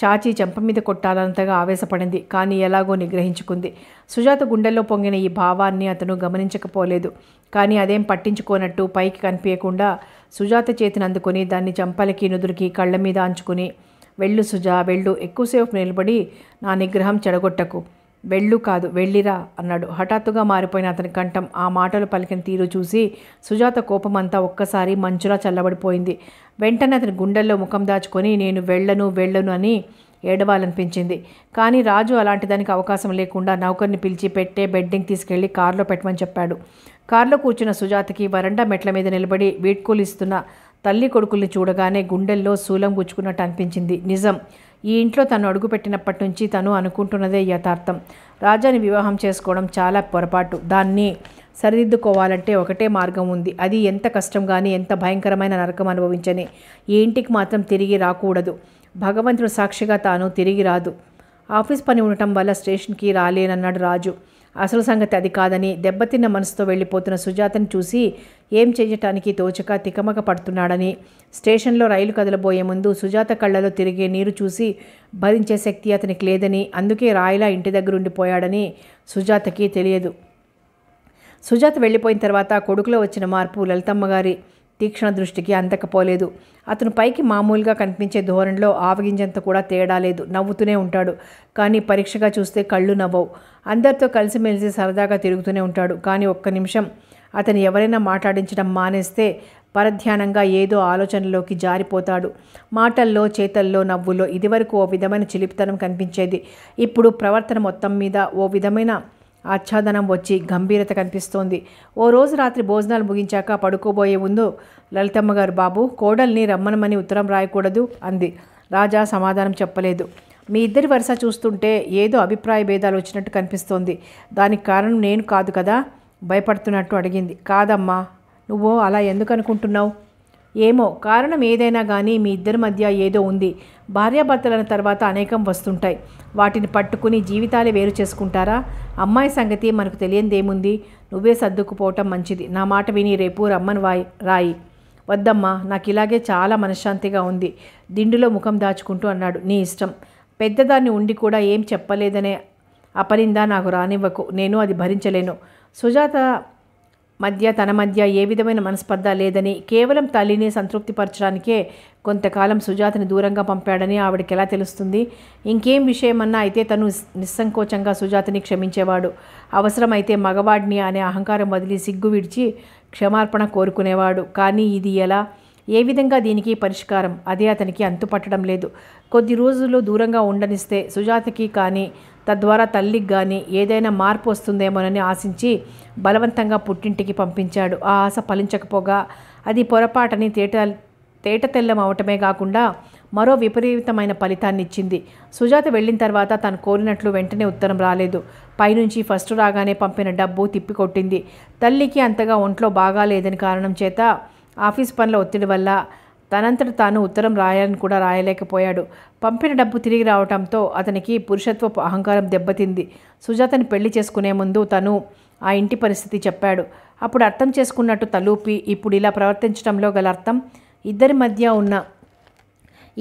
చాచి చెంప మీద కొట్టాలంతగా ఆవేశపడింది కానీ ఎలాగో నిగ్రహించుకుంది సుజాత గుండెల్లో పొంగిన ఈ భావాన్ని అతను గమనించకపోలేదు కానీ అదేం పట్టించుకోనట్టు పైకి కనిపించకుండా సుజాత చేతిని అందుకొని దాన్ని చంపలకి నుదురికి కళ్ళ మీద అంచుకుని వెళ్ళు సుజా వెళ్ళు ఎక్కువసేపు నిలబడి నా నిగ్రహం చెడగొట్టకు వెళ్ళు కాదు వెళ్ళిరా అన్నాడు హఠాత్తుగా మారిపోయిన అతని కంఠం ఆ మాటలు పలికిన తీరు చూసి సుజాత కోపమంతా ఒక్కసారి మంచులా చల్లబడిపోయింది వెంటనే అతని గుండెల్లో ముఖం దాచుకొని నేను వెళ్ళను వెళ్ళను అని ఏడవాలనిపించింది కానీ రాజు అలాంటి దానికి అవకాశం లేకుండా నౌకర్ని పిలిచి పెట్టే బెడ్డింగ్ తీసుకెళ్లి కారులో పెట్టమని చెప్పాడు కారులో కూర్చున్న సుజాతకి వరండా మెట్ల మీద నిలబడి వీడ్కోలు ఇస్తున్న తల్లి కొడుకుల్ని చూడగానే గుండెల్లో శూలం గుచ్చుకున్నట్టు అనిపించింది నిజం ఈ ఇంట్లో తను అడుగుపెట్టినప్పటి నుంచి తను అనుకుంటున్నదే యథార్థం రాజాని వివాహం చేసుకోవడం చాలా పొరపాటు దాన్ని సరిదిద్దుకోవాలంటే ఒకటే మార్గం ఉంది అది ఎంత కష్టం కానీ ఎంత భయంకరమైన నరకం అనుభవించని ఈ ఇంటికి మాత్రం తిరిగి రాకూడదు భగవంతుడు సాక్షిగా తాను తిరిగి రాదు ఆఫీస్ పని ఉండటం వల్ల స్టేషన్కి రాలేనన్నాడు రాజు అసలు సంగతి అది కాదని దెబ్బతిన్న మనసుతో వెళ్ళిపోతున్న సుజాతను చూసి ఏం చేయటానికి తోచక తికమక పడుతున్నాడని స్టేషన్లో రైలు కదలబోయే ముందు సుజాత కళ్ళలో తిరిగే నీరు చూసి భరించే శక్తి అతనికి లేదని అందుకే రాయిలా ఇంటి దగ్గర ఉండిపోయాడని సుజాతకి తెలియదు సుజాత వెళ్ళిపోయిన తర్వాత కొడుకులో వచ్చిన మార్పు లలితమ్మ గారి తీక్షణ దృష్టికి అందకపోలేదు అతను పైకి మామూలుగా కనిపించే ధోరణిలో ఆవగింజంత కూడా తేడా లేదు నవ్వుతూనే ఉంటాడు కానీ పరీక్షగా చూస్తే కళ్ళు నవ్వవు అందరితో కలిసిమెలిసి సరదాగా తిరుగుతూనే ఉంటాడు కానీ ఒక్క నిమిషం అతను ఎవరైనా మాట్లాడించడం మానేస్తే పరధ్యానంగా ఏదో ఆలోచనలోకి జారిపోతాడు మాటల్లో చేతల్లో నవ్వులో ఇదివరకు ఓ విధమైన చిలిపితనం కనిపించేది ఇప్పుడు ప్రవర్తన మొత్తం మీద ఓ విధమైన ఆచ్ఛాదనం వచ్చి గంభీరత కనిపిస్తోంది ఓ రోజు రాత్రి భోజనాలు ముగించాక పడుకోబోయే ముందు లలితమ్మ గారు బాబు కోడల్ని రమ్మనమని ఉత్తరం రాయకూడదు అంది రాజా సమాధానం చెప్పలేదు మీ ఇద్దరి వరుస చూస్తుంటే ఏదో అభిప్రాయ భేదాలు వచ్చినట్టు కనిపిస్తోంది దానికి కారణం నేను కాదు కదా భయపడుతున్నట్టు అడిగింది కాదమ్మా నువ్వు అలా ఎందుకు అనుకుంటున్నావు ఏమో కారణం ఏదైనా కానీ మీ ఇద్దరి మధ్య ఏదో ఉంది భార్యాభర్తలైన తర్వాత అనేకం వస్తుంటాయి వాటిని పట్టుకుని జీవితాలే వేరు చేసుకుంటారా అమ్మాయి సంగతి మనకు తెలియందేముంది నువ్వే సర్దుకుపోవటం మంచిది నా మాట విని రేపు రమ్మని వాయి రాయి వద్దమ్మా నాకు ఇలాగే చాలా మనశ్శాంతిగా ఉంది దిండులో ముఖం దాచుకుంటూ అన్నాడు నీ ఇష్టం పెద్దదాన్ని ఉండి కూడా ఏం చెప్పలేదనే అపనిందా నాకు రానివ్వకు నేను అది భరించలేను సుజాత మధ్య తన మధ్య ఏ విధమైన మనస్పర్ధ లేదని కేవలం తల్లిని సంతృప్తిపరచడానికే కొంతకాలం సుజాతని దూరంగా పంపాడని ఆవిడకి ఎలా తెలుస్తుంది ఇంకేం విషయమన్నా అయితే తను నిస్సంకోచంగా సుజాతని క్షమించేవాడు అవసరమైతే మగవాడిని అనే అహంకారం వదిలి సిగ్గు విడిచి క్షమార్పణ కోరుకునేవాడు కానీ ఇది ఎలా ఏ విధంగా దీనికి పరిష్కారం అదే అతనికి అంతుపట్టడం లేదు కొద్ది రోజులు దూరంగా ఉండనిస్తే సుజాతకి కానీ తద్వారా తల్లికి కానీ ఏదైనా మార్పు వస్తుందేమోనని ఆశించి బలవంతంగా పుట్టింటికి పంపించాడు ఆ ఆశ ఫలించకపోగా అది పొరపాటని తేట తేట తెల్లం అవటమే కాకుండా మరో విపరీతమైన ఫలితాన్ని ఇచ్చింది సుజాత వెళ్ళిన తర్వాత తను కోరినట్లు వెంటనే ఉత్తరం రాలేదు పైనుంచి ఫస్ట్ రాగానే పంపిన డబ్బు తిప్పికొట్టింది తల్లికి అంతగా ఒంట్లో బాగాలేదని కారణం చేత ఆఫీస్ పనుల ఒత్తిడి వల్ల తనంతట తాను ఉత్తరం రాయాలని కూడా రాయలేకపోయాడు పంపిన డబ్బు తిరిగి రావటంతో అతనికి పురుషత్వపు అహంకారం దెబ్బతింది సుజాతని పెళ్లి చేసుకునే ముందు తను ఆ ఇంటి పరిస్థితి చెప్పాడు అప్పుడు అర్థం చేసుకున్నట్టు తలూపి ఇప్పుడు ఇలా ప్రవర్తించడంలో గల అర్థం ఇద్దరి మధ్య ఉన్న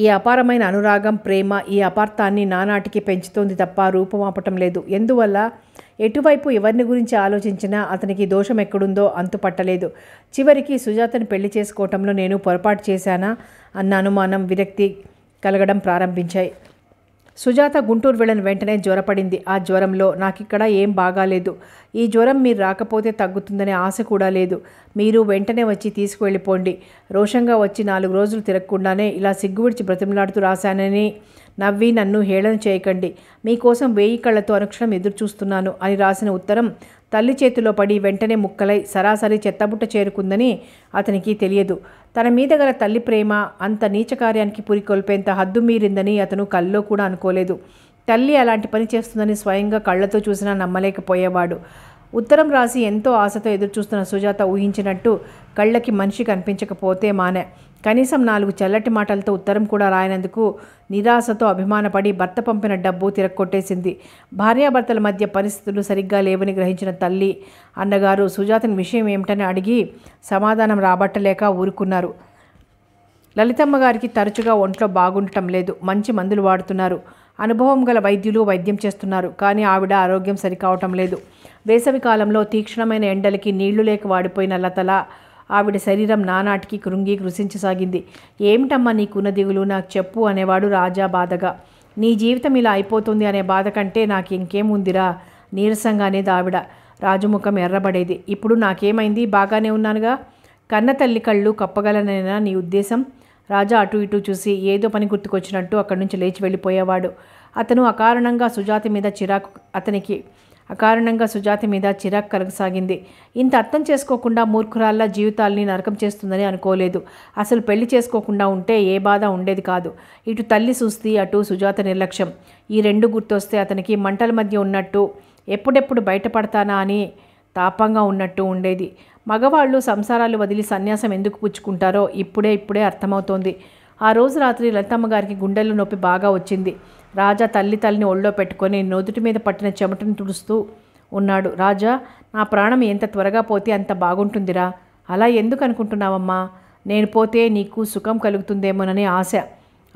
ఈ అపారమైన అనురాగం ప్రేమ ఈ అపార్థాన్ని నానాటికి పెంచుతోంది తప్ప రూపమాపటం లేదు ఎందువల్ల ఎటువైపు ఎవరిని గురించి ఆలోచించినా అతనికి దోషం ఎక్కడుందో అంతుపట్టలేదు చివరికి సుజాతను పెళ్లి చేసుకోవటంలో నేను పొరపాటు చేశానా అన్న అనుమానం విరక్తి కలగడం ప్రారంభించాయి సుజాత గుంటూరు వెళ్ళిన వెంటనే జ్వరపడింది ఆ జ్వరంలో నాకు ఇక్కడ ఏం బాగాలేదు ఈ జ్వరం మీరు రాకపోతే తగ్గుతుందనే ఆశ కూడా లేదు మీరు వెంటనే వచ్చి తీసుకువెళ్ళిపోండి రోషంగా వచ్చి నాలుగు రోజులు తిరగకుండానే ఇలా సిగ్గు విడిచి బ్రతిమలాడుతూ రాశానని నవ్వి నన్ను హేళన చేయకండి మీకోసం వేయి కళ్ళతో అనుక్షణం ఎదురుచూస్తున్నాను అని రాసిన ఉత్తరం తల్లి చేతిలో పడి వెంటనే ముక్కలై సరాసరి చెత్తబుట్ట చేరుకుందని అతనికి తెలియదు తన మీద గల తల్లి ప్రేమ అంత నీచకార్యానికి పురికొల్పేంత హద్దు మీరిందని అతను కల్లో కూడా అనుకోలేదు తల్లి అలాంటి పని చేస్తుందని స్వయంగా కళ్ళతో చూసినా నమ్మలేకపోయేవాడు ఉత్తరం రాసి ఎంతో ఆశతో ఎదురుచూస్తున్న సుజాత ఊహించినట్టు కళ్ళకి మనిషి కనిపించకపోతే మానే కనీసం నాలుగు చల్లటి మాటలతో ఉత్తరం కూడా రాయనందుకు నిరాశతో అభిమానపడి భర్త పంపిన డబ్బు తిరగొట్టేసింది భార్యాభర్తల మధ్య పరిస్థితులు సరిగ్గా లేవని గ్రహించిన తల్లి అన్నగారు సుజాతని విషయం ఏమిటని అడిగి సమాధానం రాబట్టలేక ఊరుకున్నారు లలితమ్మ గారికి తరచుగా ఒంట్లో బాగుండటం లేదు మంచి మందులు వాడుతున్నారు అనుభవం గల వైద్యులు వైద్యం చేస్తున్నారు కానీ ఆవిడ ఆరోగ్యం సరికావటం లేదు వేసవి కాలంలో తీక్షణమైన ఎండలకి నీళ్లు లేక వాడిపోయిన లతల ఆవిడ శరీరం నానాటికి కృంగి కృషించసాగింది ఏమిటమ్మా నీకున్న దిగులు నాకు చెప్పు అనేవాడు రాజా బాధగా నీ జీవితం ఇలా అయిపోతుంది అనే బాధ కంటే నాకు ఇంకేముందిరా నీరసంగా అనేది ఆవిడ రాజుముఖం ఎర్రబడేది ఇప్పుడు నాకేమైంది బాగానే ఉన్నానుగా కన్న తల్లి కళ్ళు కప్పగలనైనా నీ ఉద్దేశం రాజా అటు ఇటు చూసి ఏదో పని గుర్తుకొచ్చినట్టు అక్కడి నుంచి లేచి వెళ్ళిపోయేవాడు అతను అకారణంగా సుజాతి మీద చిరాకు అతనికి అకారణంగా సుజాతి మీద చిరాకు కలగసాగింది ఇంత అర్థం చేసుకోకుండా మూర్ఖురాల్లా జీవితాల్ని నరకం చేస్తుందని అనుకోలేదు అసలు పెళ్లి చేసుకోకుండా ఉంటే ఏ బాధ ఉండేది కాదు ఇటు తల్లి సుస్తి అటు సుజాత నిర్లక్ష్యం ఈ రెండు గుర్తొస్తే అతనికి మంటల మధ్య ఉన్నట్టు ఎప్పుడెప్పుడు బయటపడతానా అని తాపంగా ఉన్నట్టు ఉండేది మగవాళ్ళు సంసారాలు వదిలి సన్యాసం ఎందుకు పుచ్చుకుంటారో ఇప్పుడే ఇప్పుడే అర్థమవుతోంది ఆ రోజు రాత్రి లలితమ్మ గారికి గుండెల్లో నొప్పి బాగా వచ్చింది రాజా తల్లి తల్లిని ఒళ్ళో పెట్టుకొని నొదుటి మీద పట్టిన చెమటను తుడుస్తూ ఉన్నాడు రాజా నా ప్రాణం ఎంత త్వరగా పోతే అంత బాగుంటుందిరా అలా ఎందుకు అనుకుంటున్నావమ్మా నేను పోతే నీకు సుఖం కలుగుతుందేమోనని ఆశ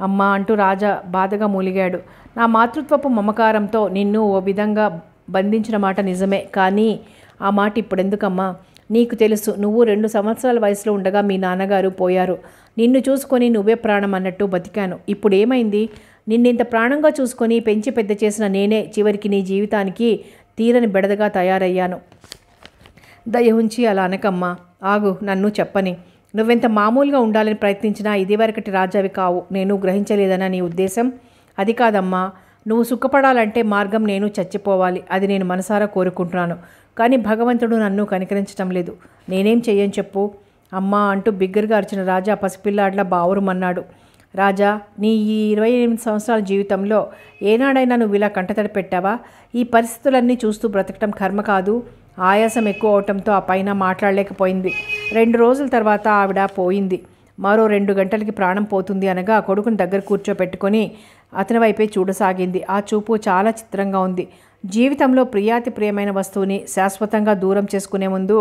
అమ్మా అంటూ రాజా బాధగా మూలిగాడు నా మాతృత్వపు మమకారంతో నిన్ను ఓ విధంగా బంధించిన మాట నిజమే కానీ ఆ మాట ఇప్పుడెందుకమ్మా నీకు తెలుసు నువ్వు రెండు సంవత్సరాల వయసులో ఉండగా మీ నాన్నగారు పోయారు నిన్ను చూసుకొని నువ్వే ప్రాణం అన్నట్టు బతికాను ఇప్పుడు ఏమైంది నిన్నింత ప్రాణంగా చూసుకొని పెంచి పెద్ద చేసిన నేనే చివరికి నీ జీవితానికి తీరని బెడదగా తయారయ్యాను దయ ఉంచి అలా అనకమ్మా ఆగు నన్ను చెప్పని నువ్వెంత మామూలుగా ఉండాలని ప్రయత్నించినా ఇదివరకటి రాజావి కావు నేను గ్రహించలేదన్న నీ ఉద్దేశం అది కాదమ్మా నువ్వు సుఖపడాలంటే మార్గం నేను చచ్చిపోవాలి అది నేను మనసారా కోరుకుంటున్నాను కానీ భగవంతుడు నన్ను కనికరించటం లేదు నేనేం చెయ్యని చెప్పు అమ్మా అంటూ బిగ్గరగా అరిచిన రాజా పసిపిల్లాడ్ల బావురుమన్నాడు రాజా నీ ఈ ఇరవై ఎనిమిది సంవత్సరాల జీవితంలో ఏనాడైనా నువ్వు ఇలా కంటతడి పెట్టావా ఈ పరిస్థితులన్నీ చూస్తూ బ్రతకటం కర్మ కాదు ఆయాసం ఎక్కువ అవటంతో ఆ పైన మాట్లాడలేకపోయింది రెండు రోజుల తర్వాత ఆవిడ పోయింది మరో రెండు గంటలకి ప్రాణం పోతుంది అనగా కొడుకుని దగ్గర కూర్చోపెట్టుకొని అతని వైపే చూడసాగింది ఆ చూపు చాలా చిత్రంగా ఉంది జీవితంలో ప్రియాతి ప్రియమైన వస్తువుని శాశ్వతంగా దూరం చేసుకునే ముందు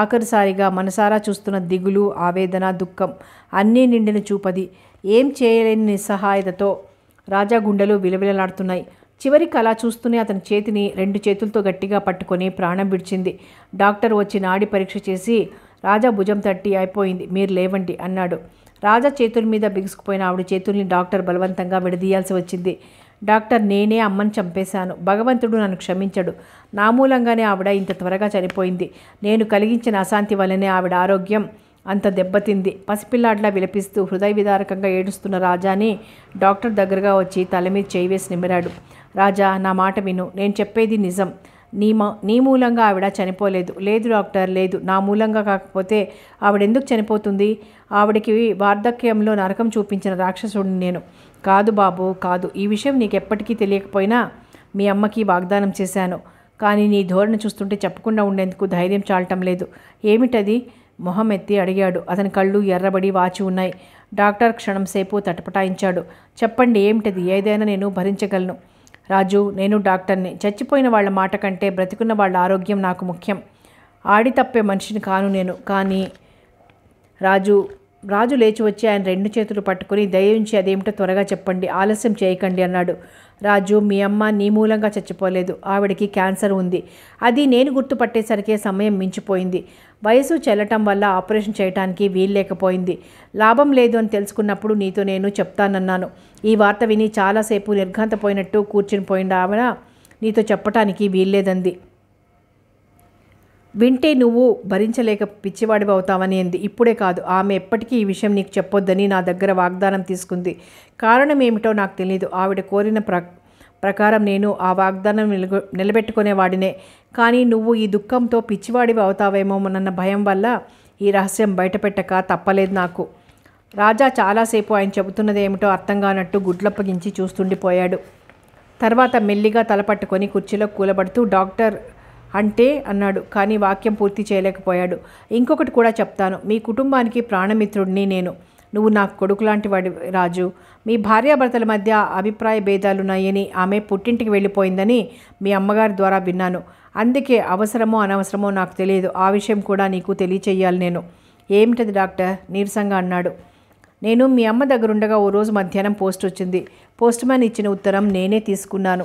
ఆఖరిసారిగా మనసారా చూస్తున్న దిగులు ఆవేదన దుఃఖం అన్నీ నిండిన చూపది ఏం చేయలేని నిస్సహాయతతో రాజా గుండెలు విలవిలలాడుతున్నాయి చివరికి అలా చూస్తూనే అతని చేతిని రెండు చేతులతో గట్టిగా పట్టుకొని ప్రాణం విడిచింది డాక్టర్ వచ్చి నాడి పరీక్ష చేసి రాజా భుజం తట్టి అయిపోయింది మీరు లేవండి అన్నాడు రాజా చేతుల మీద బిగుసుకుపోయిన ఆవిడ చేతుల్ని డాక్టర్ బలవంతంగా విడదీయాల్సి వచ్చింది డాక్టర్ నేనే అమ్మని చంపేశాను భగవంతుడు నన్ను క్షమించడు నా మూలంగానే ఆవిడ ఇంత త్వరగా చనిపోయింది నేను కలిగించిన అశాంతి వల్లనే ఆవిడ ఆరోగ్యం అంత దెబ్బతింది పసిపిల్లాడ్లా విలపిస్తూ హృదయ విదారకంగా ఏడుస్తున్న రాజాని డాక్టర్ దగ్గరగా వచ్చి తల మీద చేయి నిమిరాడు రాజా నా మాట విను నేను చెప్పేది నిజం నీ మా నీ మూలంగా ఆవిడ చనిపోలేదు లేదు డాక్టర్ లేదు నా మూలంగా కాకపోతే ఆవిడ ఎందుకు చనిపోతుంది ఆవిడకి వార్ధక్యంలో నరకం చూపించిన రాక్షసుడిని నేను కాదు బాబు కాదు ఈ విషయం నీకు ఎప్పటికీ తెలియకపోయినా మీ అమ్మకి వాగ్దానం చేశాను కానీ నీ ధోరణి చూస్తుంటే చెప్పకుండా ఉండేందుకు ధైర్యం చాలటం లేదు ఏమిటది మొహం ఎత్తి అడిగాడు అతని కళ్ళు ఎర్రబడి వాచి ఉన్నాయి డాక్టర్ క్షణం సేపు తటపటాయించాడు చెప్పండి ఏమిటది ఏదైనా నేను భరించగలను రాజు నేను డాక్టర్ని చచ్చిపోయిన వాళ్ళ మాట కంటే బ్రతికున్న వాళ్ళ ఆరోగ్యం నాకు ముఖ్యం ఆడి తప్పే మనిషిని కాను నేను కానీ రాజు రాజు లేచి వచ్చి ఆయన రెండు చేతులు పట్టుకుని దయవించి అదేమిటో త్వరగా చెప్పండి ఆలస్యం చేయకండి అన్నాడు రాజు మీ అమ్మ నీ మూలంగా చచ్చిపోలేదు ఆవిడకి క్యాన్సర్ ఉంది అది నేను గుర్తుపట్టేసరికే సమయం మించిపోయింది వయసు చెల్లటం వల్ల ఆపరేషన్ చేయటానికి వీల్లేకపోయింది లాభం లేదు అని తెలుసుకున్నప్పుడు నీతో నేను చెప్తానన్నాను ఈ వార్త విని చాలాసేపు నిర్ఘాంతపోయినట్టు కూర్చునిపోయిన ఆమె నీతో చెప్పటానికి వీల్లేదంది వింటే నువ్వు భరించలేక పిచ్చివాడివి అవుతావని అంది ఇప్పుడే కాదు ఆమె ఎప్పటికీ ఈ విషయం నీకు చెప్పొద్దని నా దగ్గర వాగ్దానం తీసుకుంది కారణం ఏమిటో నాకు తెలియదు ఆవిడ కోరిన ప్ర ప్రకారం నేను ఆ వాగ్దానం నిలగొ నిలబెట్టుకునేవాడినే కానీ నువ్వు ఈ దుఃఖంతో పిచ్చివాడివి అవుతావేమోనన్న భయం వల్ల ఈ రహస్యం బయటపెట్టక తప్పలేదు నాకు రాజా చాలాసేపు ఆయన చెబుతున్నది ఏమిటో అర్థం కానట్టు గుడ్లప్పగించి చూస్తుండిపోయాడు తర్వాత మెల్లిగా తలపట్టుకొని కుర్చీలో కూలబడుతూ డాక్టర్ అంటే అన్నాడు కానీ వాక్యం పూర్తి చేయలేకపోయాడు ఇంకొకటి కూడా చెప్తాను మీ కుటుంబానికి ప్రాణమిత్రుడిని నేను నువ్వు నా కొడుకు లాంటి వాడి రాజు మీ భార్యాభర్తల మధ్య అభిప్రాయ భేదాలున్నాయని ఆమె పుట్టింటికి వెళ్ళిపోయిందని మీ అమ్మగారి ద్వారా విన్నాను అందుకే అవసరమో అనవసరమో నాకు తెలియదు ఆ విషయం కూడా నీకు తెలియచేయాలి నేను ఏమిటది డాక్టర్ నీరసంగా అన్నాడు నేను మీ అమ్మ దగ్గరుండగా ఓ రోజు మధ్యాహ్నం పోస్ట్ వచ్చింది పోస్ట్మ్యాన్ ఇచ్చిన ఉత్తరం నేనే తీసుకున్నాను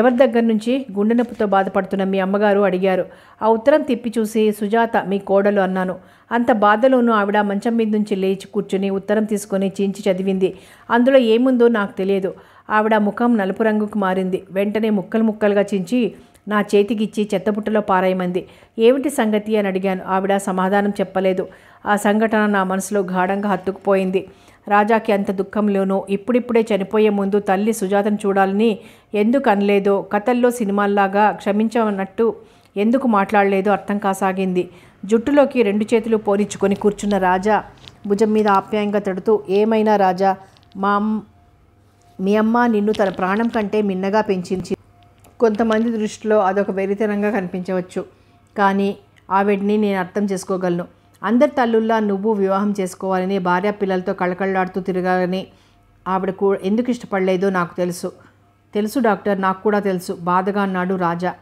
ఎవరి దగ్గర నుంచి గుండె నొప్పితో బాధపడుతున్న మీ అమ్మగారు అడిగారు ఆ ఉత్తరం తిప్పి చూసి సుజాత మీ కోడలు అన్నాను అంత బాధలోనూ ఆవిడ మంచం మీద నుంచి లేచి కూర్చుని ఉత్తరం తీసుకొని చించి చదివింది అందులో ఏముందో నాకు తెలియదు ఆవిడ ముఖం నలుపు రంగుకు మారింది వెంటనే ముక్కలు ముక్కలుగా చించి నా చేతికిచ్చి చెత్తబుట్టలో పారాయమంది ఏమిటి సంగతి అని అడిగాను ఆవిడ సమాధానం చెప్పలేదు ఆ సంఘటన నా మనసులో గాఢంగా హత్తుకుపోయింది రాజాకి అంత దుఃఖంలోనో ఇప్పుడిప్పుడే చనిపోయే ముందు తల్లి సుజాతను చూడాలని ఎందుకు అనలేదో కథల్లో సినిమాల్లాగా క్షమించమన్నట్టు ఎందుకు మాట్లాడలేదో అర్థం కాసాగింది జుట్టులోకి రెండు చేతులు పోనిచ్చుకొని కూర్చున్న రాజా భుజం మీద ఆప్యాయంగా తడుతూ ఏమైనా రాజా మా మీ అమ్మ నిన్ను తన ప్రాణం కంటే మిన్నగా పెంచింది కొంతమంది దృష్టిలో అదొక వెరితనంగా కనిపించవచ్చు కానీ ఆవిడ్ని నేను అర్థం చేసుకోగలను అందరి తల్లుల్లా నువ్వు వివాహం చేసుకోవాలని భార్య పిల్లలతో కళకళలాడుతూ తిరగాలని ఆవిడ ఎందుకు ఇష్టపడలేదో నాకు తెలుసు తెలుసు డాక్టర్ నాకు కూడా తెలుసు బాధగా అన్నాడు రాజా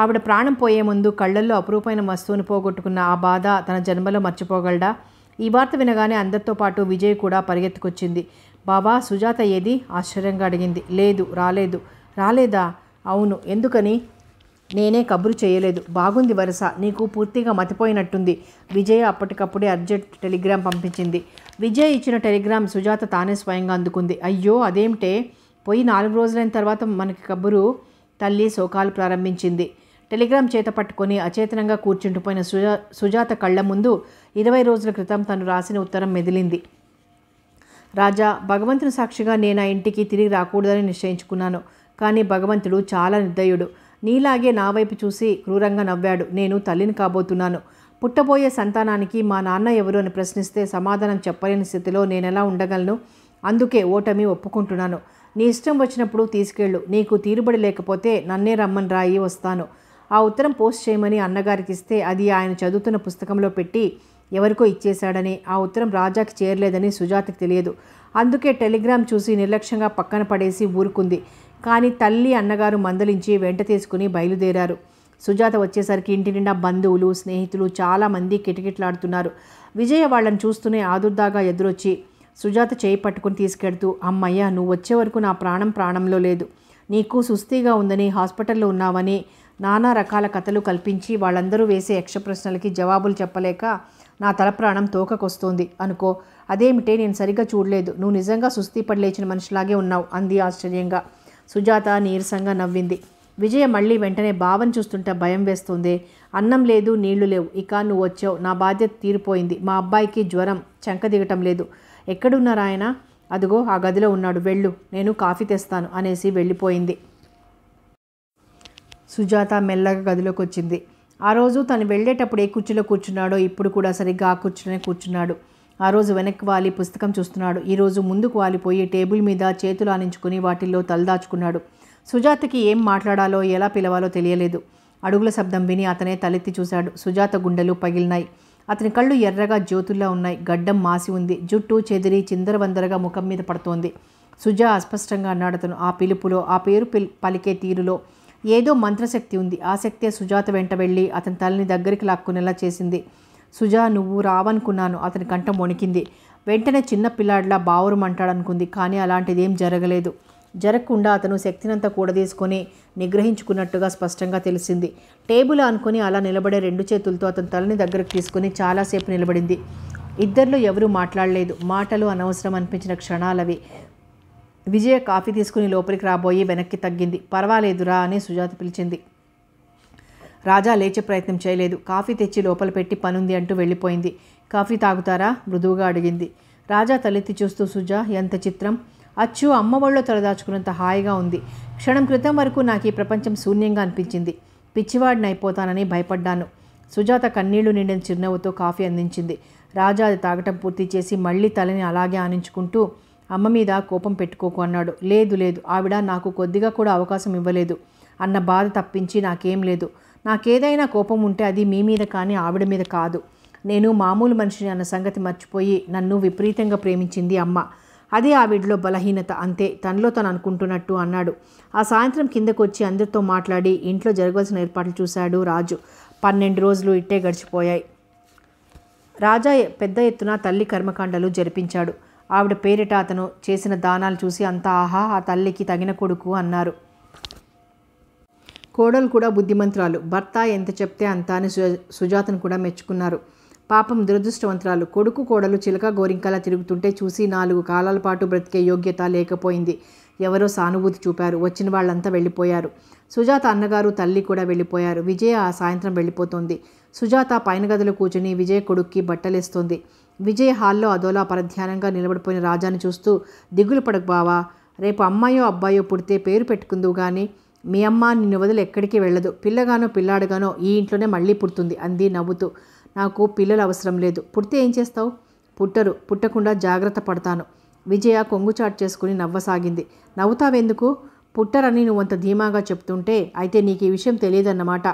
ఆవిడ ప్రాణం పోయే ముందు కళ్ళల్లో అపురూపమైన వస్తువును పోగొట్టుకున్న ఆ బాధ తన జన్మలో మర్చిపోగలడా ఈ వార్త వినగానే అందరితో పాటు విజయ్ కూడా పరిగెత్తుకొచ్చింది బాబా సుజాత ఏది ఆశ్చర్యంగా అడిగింది లేదు రాలేదు రాలేదా అవును ఎందుకని నేనే కబురు చేయలేదు బాగుంది వరుస నీకు పూర్తిగా మతిపోయినట్టుంది విజయ అప్పటికప్పుడే అర్జెంట్ టెలిగ్రామ్ పంపించింది విజయ్ ఇచ్చిన టెలిగ్రామ్ సుజాత తానే స్వయంగా అందుకుంది అయ్యో అదేమిటే పోయి నాలుగు రోజులైన తర్వాత మనకి కబురు తల్లి శోకాలు ప్రారంభించింది టెలిగ్రామ్ చేత పట్టుకొని అచేతనంగా కూర్చుంటుపోయిన సుజా సుజాత కళ్ళ ముందు ఇరవై రోజుల క్రితం తను రాసిన ఉత్తరం మెదిలింది రాజా భగవంతుని సాక్షిగా నేను ఆ ఇంటికి తిరిగి రాకూడదని నిశ్చయించుకున్నాను కానీ భగవంతుడు చాలా నిర్దయుడు నీలాగే నా వైపు చూసి క్రూరంగా నవ్వాడు నేను తల్లిని కాబోతున్నాను పుట్టబోయే సంతానానికి మా నాన్న ఎవరు అని ప్రశ్నిస్తే సమాధానం చెప్పలేని స్థితిలో నేనెలా ఉండగలను అందుకే ఓటమి ఒప్పుకుంటున్నాను నీ ఇష్టం వచ్చినప్పుడు తీసుకెళ్ళు నీకు తీరుబడి లేకపోతే నన్నే రమ్మని రాయి వస్తాను ఆ ఉత్తరం పోస్ట్ చేయమని అన్నగారికి ఇస్తే అది ఆయన చదువుతున్న పుస్తకంలో పెట్టి ఎవరికో ఇచ్చేశాడని ఆ ఉత్తరం రాజాకి చేరలేదని సుజాతకి తెలియదు అందుకే టెలిగ్రామ్ చూసి నిర్లక్ష్యంగా పక్కన పడేసి ఊరుకుంది కానీ తల్లి అన్నగారు మందలించి వెంట తీసుకుని బయలుదేరారు సుజాత వచ్చేసరికి ఇంటి నిండా బంధువులు స్నేహితులు చాలామంది కిటకిటలాడుతున్నారు విజయ వాళ్ళని చూస్తూనే ఆదుర్దాగా ఎదురొచ్చి సుజాత చేయి పట్టుకుని తీసుకెడుతూ అమ్మయ్య నువ్వు వచ్చే వరకు నా ప్రాణం ప్రాణంలో లేదు నీకు సుస్థిగా ఉందని హాస్పిటల్లో ఉన్నావని నానా రకాల కథలు కల్పించి వాళ్ళందరూ వేసే యక్ష ప్రశ్నలకి జవాబులు చెప్పలేక నా తల ప్రాణం తోకకొస్తోంది అనుకో అదేమిటే నేను సరిగ్గా చూడలేదు నువ్వు నిజంగా సుస్థి లేచిన మనిషిలాగే ఉన్నావు అంది ఆశ్చర్యంగా సుజాత నీరసంగా నవ్వింది విజయ మళ్ళీ వెంటనే బావని చూస్తుంటే భయం వేస్తుంది అన్నం లేదు నీళ్లు లేవు ఇక నువ్వు వచ్చావు నా బాధ్యత తీరిపోయింది మా అబ్బాయికి జ్వరం చంక దిగటం లేదు ఎక్కడున్నారు ఆయన అదిగో ఆ గదిలో ఉన్నాడు వెళ్ళు నేను కాఫీ తెస్తాను అనేసి వెళ్ళిపోయింది సుజాత మెల్లగా గదిలోకి వచ్చింది ఆ రోజు తను వెళ్ళేటప్పుడు ఏ కుర్చీలో కూర్చున్నాడో ఇప్పుడు కూడా సరిగ్గా ఆ కూర్చునే కూర్చున్నాడు ఆ రోజు వెనక్కి వాలి పుస్తకం చూస్తున్నాడు ఈరోజు ముందుకు వాలిపోయి టేబుల్ మీద చేతులు ఆనించుకుని వాటిల్లో తలదాచుకున్నాడు సుజాతకి ఏం మాట్లాడాలో ఎలా పిలవాలో తెలియలేదు అడుగుల శబ్దం విని అతనే తలెత్తి చూశాడు సుజాత గుండెలు పగిలినాయి అతని కళ్ళు ఎర్రగా జ్యోతుల్లా ఉన్నాయి గడ్డం మాసి ఉంది జుట్టు చెదిరి చిందరవందరగా ముఖం మీద పడుతోంది సుజా అస్పష్టంగా అన్నాడు అతను ఆ పిలుపులో ఆ పేరు పిల్ పలికే తీరులో ఏదో మంత్రశక్తి ఉంది ఆ శక్తే సుజాత వెంట వెళ్ళి అతని తలని దగ్గరికి లాక్కునేలా చేసింది సుజా నువ్వు రావనుకున్నాను అతని కంఠం వణికింది వెంటనే చిన్న పిల్లాడిలా అంటాడనుకుంది కానీ అలాంటిదేం జరగలేదు జరగకుండా అతను శక్తినంతా కూడదీసుకొని నిగ్రహించుకున్నట్టుగా స్పష్టంగా తెలిసింది టేబుల్ అనుకుని అలా నిలబడే రెండు చేతులతో అతను తలని దగ్గరకు తీసుకుని చాలాసేపు నిలబడింది ఇద్దరిలో ఎవరూ మాట్లాడలేదు మాటలు అనవసరం అనిపించిన క్షణాలవి విజయ కాఫీ తీసుకుని లోపలికి రాబోయి వెనక్కి తగ్గింది పర్వాలేదురా అని సుజాత పిలిచింది రాజా లేచే ప్రయత్నం చేయలేదు కాఫీ తెచ్చి లోపల పెట్టి పనుంది అంటూ వెళ్ళిపోయింది కాఫీ తాగుతారా మృదువుగా అడిగింది రాజా తలెత్తి చూస్తూ సుజా ఎంత చిత్రం అచ్చు అమ్మ తలదాచుకున్నంత హాయిగా ఉంది క్షణం క్రితం వరకు నాకు ఈ ప్రపంచం శూన్యంగా అనిపించింది పిచ్చివాడిని అయిపోతానని భయపడ్డాను సుజాత కన్నీళ్లు నిండిన చిరునవ్వుతో కాఫీ అందించింది రాజా అది తాగటం పూర్తి చేసి మళ్ళీ తలని అలాగే ఆనించుకుంటూ అమ్మ మీద కోపం పెట్టుకోకు అన్నాడు లేదు లేదు ఆవిడ నాకు కొద్దిగా కూడా అవకాశం ఇవ్వలేదు అన్న బాధ తప్పించి నాకేం లేదు నాకేదైనా కోపం ఉంటే అది మీ మీద కానీ ఆవిడ మీద కాదు నేను మామూలు మనిషిని అన్న సంగతి మర్చిపోయి నన్ను విపరీతంగా ప్రేమించింది అమ్మ అదే ఆవిడలో బలహీనత అంతే తనలో తను అనుకుంటున్నట్టు అన్నాడు ఆ సాయంత్రం కిందకు వచ్చి అందరితో మాట్లాడి ఇంట్లో జరగవలసిన ఏర్పాట్లు చూశాడు రాజు పన్నెండు రోజులు ఇట్టే గడిచిపోయాయి రాజా పెద్ద ఎత్తున తల్లి కర్మకాండలు జరిపించాడు ఆవిడ పేరిట అతను చేసిన దానాలు చూసి అంతా ఆహా ఆ తల్లికి తగిన కొడుకు అన్నారు కోడలు కూడా బుద్ధిమంతురాలు భర్త ఎంత చెప్తే అంత అని సుజాతను కూడా మెచ్చుకున్నారు పాపం దురదృష్టవంతురాలు కొడుకు కోడలు చిలక గోరింకలా తిరుగుతుంటే చూసి నాలుగు కాలాల పాటు బ్రతికే యోగ్యత లేకపోయింది ఎవరో సానుభూతి చూపారు వచ్చిన వాళ్ళంతా వెళ్ళిపోయారు సుజాత అన్నగారు తల్లి కూడా వెళ్ళిపోయారు విజయ ఆ సాయంత్రం వెళ్ళిపోతుంది సుజాత పైన గదిలో కూర్చుని విజయ్ కొడుక్కి బట్టలేస్తుంది విజయ్ హాల్లో అదోలా పరధ్యానంగా నిలబడిపోయిన రాజాని చూస్తూ దిగులు పడకు బావా రేపు అమ్మాయో అబ్బాయో పుడితే పేరు పెట్టుకుందువు కానీ మీ అమ్మ నిన్ను వదిలి ఎక్కడికి వెళ్ళదు పిల్లగానో పిల్లాడుగానో ఈ ఇంట్లోనే మళ్ళీ పుడుతుంది అంది నవ్వుతూ నాకు పిల్లలు అవసరం లేదు పుడితే ఏం చేస్తావు పుట్టరు పుట్టకుండా జాగ్రత్త పడతాను విజయ కొంగుచాటు చేసుకుని నవ్వసాగింది నవ్వుతావెందుకు పుట్టరని నువ్వు అంత ధీమాగా చెప్తుంటే అయితే నీకు ఈ విషయం తెలియదన్నమాట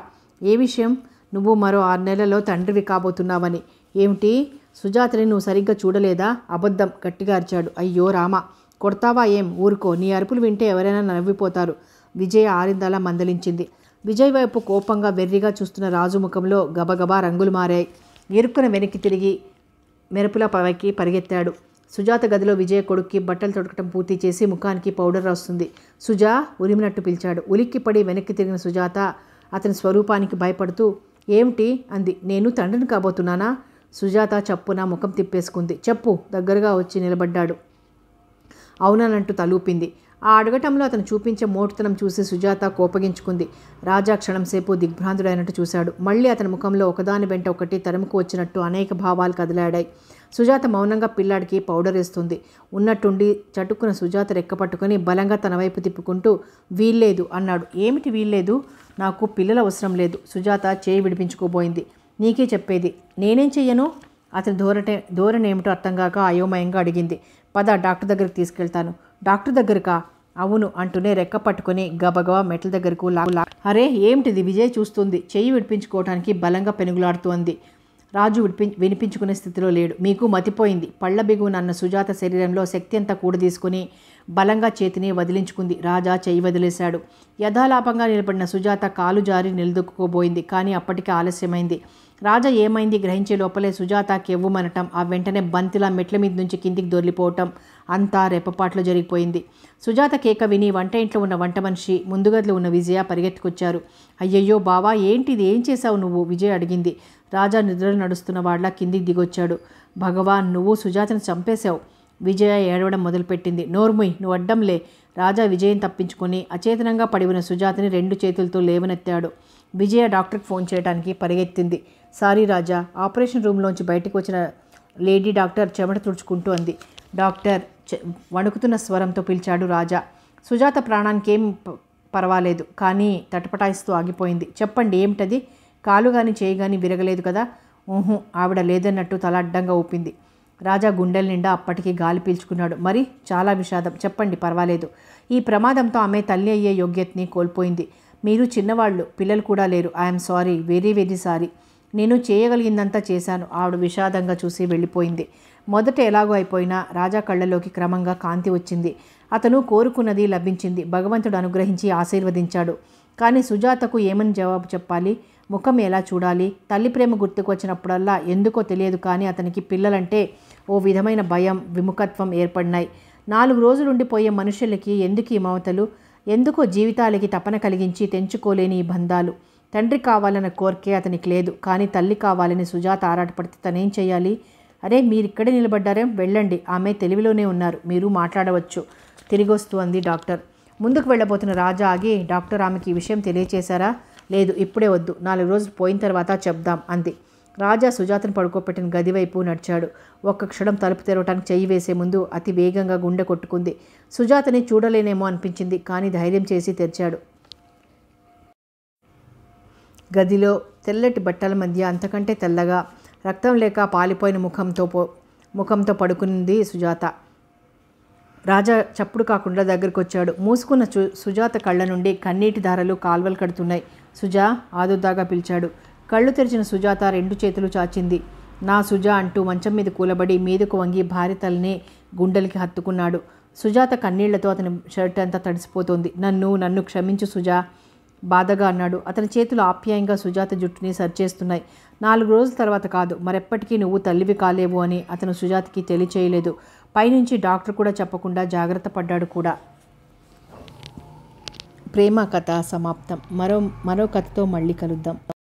ఏ విషయం నువ్వు మరో ఆరు నెలల్లో తండ్రివి కాబోతున్నావని ఏమిటి సుజాతని నువ్వు సరిగ్గా చూడలేదా అబద్ధం గట్టిగా అరిచాడు అయ్యో రామ కొడతావా ఏం ఊరుకో నీ అరుపులు వింటే ఎవరైనా నవ్విపోతారు విజయ ఆరిందలా మందలించింది విజయ్ వైపు కోపంగా వెర్రిగా చూస్తున్న రాజు ముఖంలో గబగబా రంగులు మారాయి ఎరుక్కున వెనక్కి తిరిగి మెరుపుల పైకి పరిగెత్తాడు సుజాత గదిలో విజయ్ కొడుక్కి బట్టలు తొడకటం పూర్తి చేసి ముఖానికి పౌడర్ రాస్తుంది సుజా ఉరిమినట్టు పిలిచాడు ఉలిక్కిపడి వెనక్కి తిరిగిన సుజాత అతని స్వరూపానికి భయపడుతూ ఏమిటి అంది నేను తండ్రిని కాబోతున్నానా సుజాత చప్పున ముఖం తిప్పేసుకుంది చెప్పు దగ్గరగా వచ్చి నిలబడ్డాడు అవునానంటూ తలూపింది ఆ అడగటంలో అతను చూపించే మోటుతనం చూసి సుజాత కోపగించుకుంది రాజా క్షణంసేపు దిగ్భ్రాంతుడైనట్టు చూశాడు మళ్ళీ అతని ముఖంలో ఒకదాని వెంట ఒకటి తరుముకు వచ్చినట్టు అనేక భావాలు కదిలాడాయి సుజాత మౌనంగా పిల్లాడికి పౌడర్ వేస్తుంది ఉన్నట్టుండి చటుక్కున సుజాత రెక్కపట్టుకుని బలంగా తన వైపు తిప్పుకుంటూ వీల్లేదు అన్నాడు ఏమిటి వీల్లేదు నాకు పిల్లల అవసరం లేదు సుజాత చేయి విడిపించుకోబోయింది నీకే చెప్పేది నేనేం చెయ్యను అతని ధోరణే ధోరణేమిటో అర్థం కాక అయోమయంగా అడిగింది పద డాక్టర్ దగ్గరికి తీసుకెళ్తాను డాక్టర్ దగ్గరకా అవును అంటూనే రెక్క పట్టుకుని గబగబా మెట్ల దగ్గరకు లా అరే ఏమిటిది విజయ్ చూస్తుంది చెయ్యి విడిపించుకోవటానికి బలంగా పెనుగులాడుతోంది రాజు విడిపి వినిపించుకునే స్థితిలో లేడు మీకు మతిపోయింది పళ్ళ బిగునన్న సుజాత శరీరంలో శక్తి అంతా కూడదీసుకుని బలంగా చేతిని వదిలించుకుంది రాజా చేయి వదిలేశాడు యథాలాపంగా నిలబడిన సుజాత కాలు జారి నిలదొక్కుకోబోయింది కానీ అప్పటికే ఆలస్యమైంది రాజా ఏమైంది గ్రహించే లోపలే సుజాత కెవ్వుమనటం ఆ వెంటనే బంతిలా మెట్ల మీద నుంచి కిందికి దొరికిపోవటం అంతా రెప్పపాట్లో జరిగిపోయింది సుజాత కేక విని వంట ఇంట్లో ఉన్న వంట మనిషి ముందుగదిలో ఉన్న విజయ పరిగెత్తుకొచ్చారు అయ్యయ్యో బావా ఏంటిది ఏం చేశావు నువ్వు విజయ్ అడిగింది రాజా నిద్రలు నడుస్తున్న వాళ్ళ కిందికి దిగొచ్చాడు భగవాన్ నువ్వు సుజాతను చంపేశావు విజయ ఏడవడం మొదలుపెట్టింది నోర్ముయ్ నువ్వు అడ్డంలే రాజా విజయం తప్పించుకొని అచేతనంగా పడి ఉన్న సుజాతని రెండు చేతులతో లేవనెత్తాడు విజయ డాక్టర్కి ఫోన్ చేయడానికి పరిగెత్తింది సారీ రాజా ఆపరేషన్ రూమ్లోంచి బయటకు వచ్చిన లేడీ డాక్టర్ చెమట తుడుచుకుంటూ అంది డాక్టర్ వణుకుతున్న స్వరంతో పిలిచాడు రాజా సుజాత ప్రాణానికి ఏం పర్వాలేదు కానీ తటపటాయిస్తూ ఆగిపోయింది చెప్పండి ఏమిటది కాలు కానీ చేయగాని కానీ విరగలేదు కదా ఊహు ఆవిడ లేదన్నట్టు తల అడ్డంగా ఊపింది రాజా గుండెల నిండా అప్పటికి గాలి పీల్చుకున్నాడు మరి చాలా విషాదం చెప్పండి పర్వాలేదు ఈ ప్రమాదంతో ఆమె తల్లి అయ్యే యోగ్యతని కోల్పోయింది మీరు చిన్నవాళ్ళు పిల్లలు కూడా లేరు I'm sorry very very sorry నేను చేయగలిగిందంతా చేశాను ఆవిడ విషాదంగా చూసి వెళ్ళిపోయింది మొదట ఎలాగో అయిపోయినా రాజా కళ్ళలోకి క్రమంగా కాంతి వచ్చింది అతను కోరుకున్నది లభించింది భగవంతుడు అనుగ్రహించి ఆశీర్వదించాడు కానీ సుజాతకు ఏమని జవాబు చెప్పాలి ముఖం ఎలా చూడాలి తల్లి ప్రేమ గుర్తుకు వచ్చినప్పుడల్లా ఎందుకో తెలియదు కానీ అతనికి పిల్లలంటే ఓ విధమైన భయం విముఖత్వం ఏర్పడినాయి నాలుగు రోజులుండిపోయే మనుషులకి ఎందుకు ఈ మమతలు ఎందుకో జీవితాలకి తపన కలిగించి తెంచుకోలేని ఈ బంధాలు తండ్రి కావాలన్న కోరికే అతనికి లేదు కానీ తల్లి కావాలని సుజాత ఆరాటపడితే తనేం చేయాలి అరే మీరిక్కడే నిలబడ్డారేం వెళ్ళండి ఆమె తెలివిలోనే ఉన్నారు మీరు మాట్లాడవచ్చు తిరిగి వస్తూ అంది డాక్టర్ ముందుకు వెళ్ళబోతున్న రాజా ఆగి డాక్టర్ ఆమెకి ఈ విషయం తెలియచేశారా లేదు ఇప్పుడే వద్దు నాలుగు రోజులు పోయిన తర్వాత చెప్దాం అంది రాజా సుజాతను పడుకోబెట్టిన గదివైపు నడిచాడు ఒక్క క్షణం తలుపు తెరవటానికి చెయ్యి వేసే ముందు అతి వేగంగా గుండె కొట్టుకుంది సుజాతని చూడలేనేమో అనిపించింది కానీ ధైర్యం చేసి తెరిచాడు గదిలో తెల్లటి బట్టల మధ్య అంతకంటే తెల్లగా రక్తం లేక పాలిపోయిన ముఖంతో పో ముఖంతో పడుకుంది సుజాత రాజా చప్పుడు కాకుండా దగ్గరికి వచ్చాడు మూసుకున్న సుజాత కళ్ళ నుండి కన్నీటి ధారలు కాల్వలు కడుతున్నాయి సుజా ఆదుర్దాగా పిలిచాడు కళ్ళు తెరిచిన సుజాత రెండు చేతులు చాచింది నా సుజా అంటూ మంచం మీద కూలబడి మీదకు వంగి భార్య తల్లిని గుండెలకి హత్తుకున్నాడు సుజాత కన్నీళ్లతో అతని షర్ట్ అంతా తడిసిపోతుంది నన్ను నన్ను క్షమించు సుజా బాధగా అన్నాడు అతని చేతులు ఆప్యాయంగా సుజాత జుట్టుని సరిచేస్తున్నాయి నాలుగు రోజుల తర్వాత కాదు మరెప్పటికీ నువ్వు తల్లివి కాలేవు అని అతను సుజాతకి తెలియచేయలేదు పైనుంచి డాక్టర్ కూడా చెప్పకుండా జాగ్రత్త పడ్డాడు కూడా ప్రేమ కథ సమాప్తం మరో మరో కథతో మళ్ళీ కలుద్దాం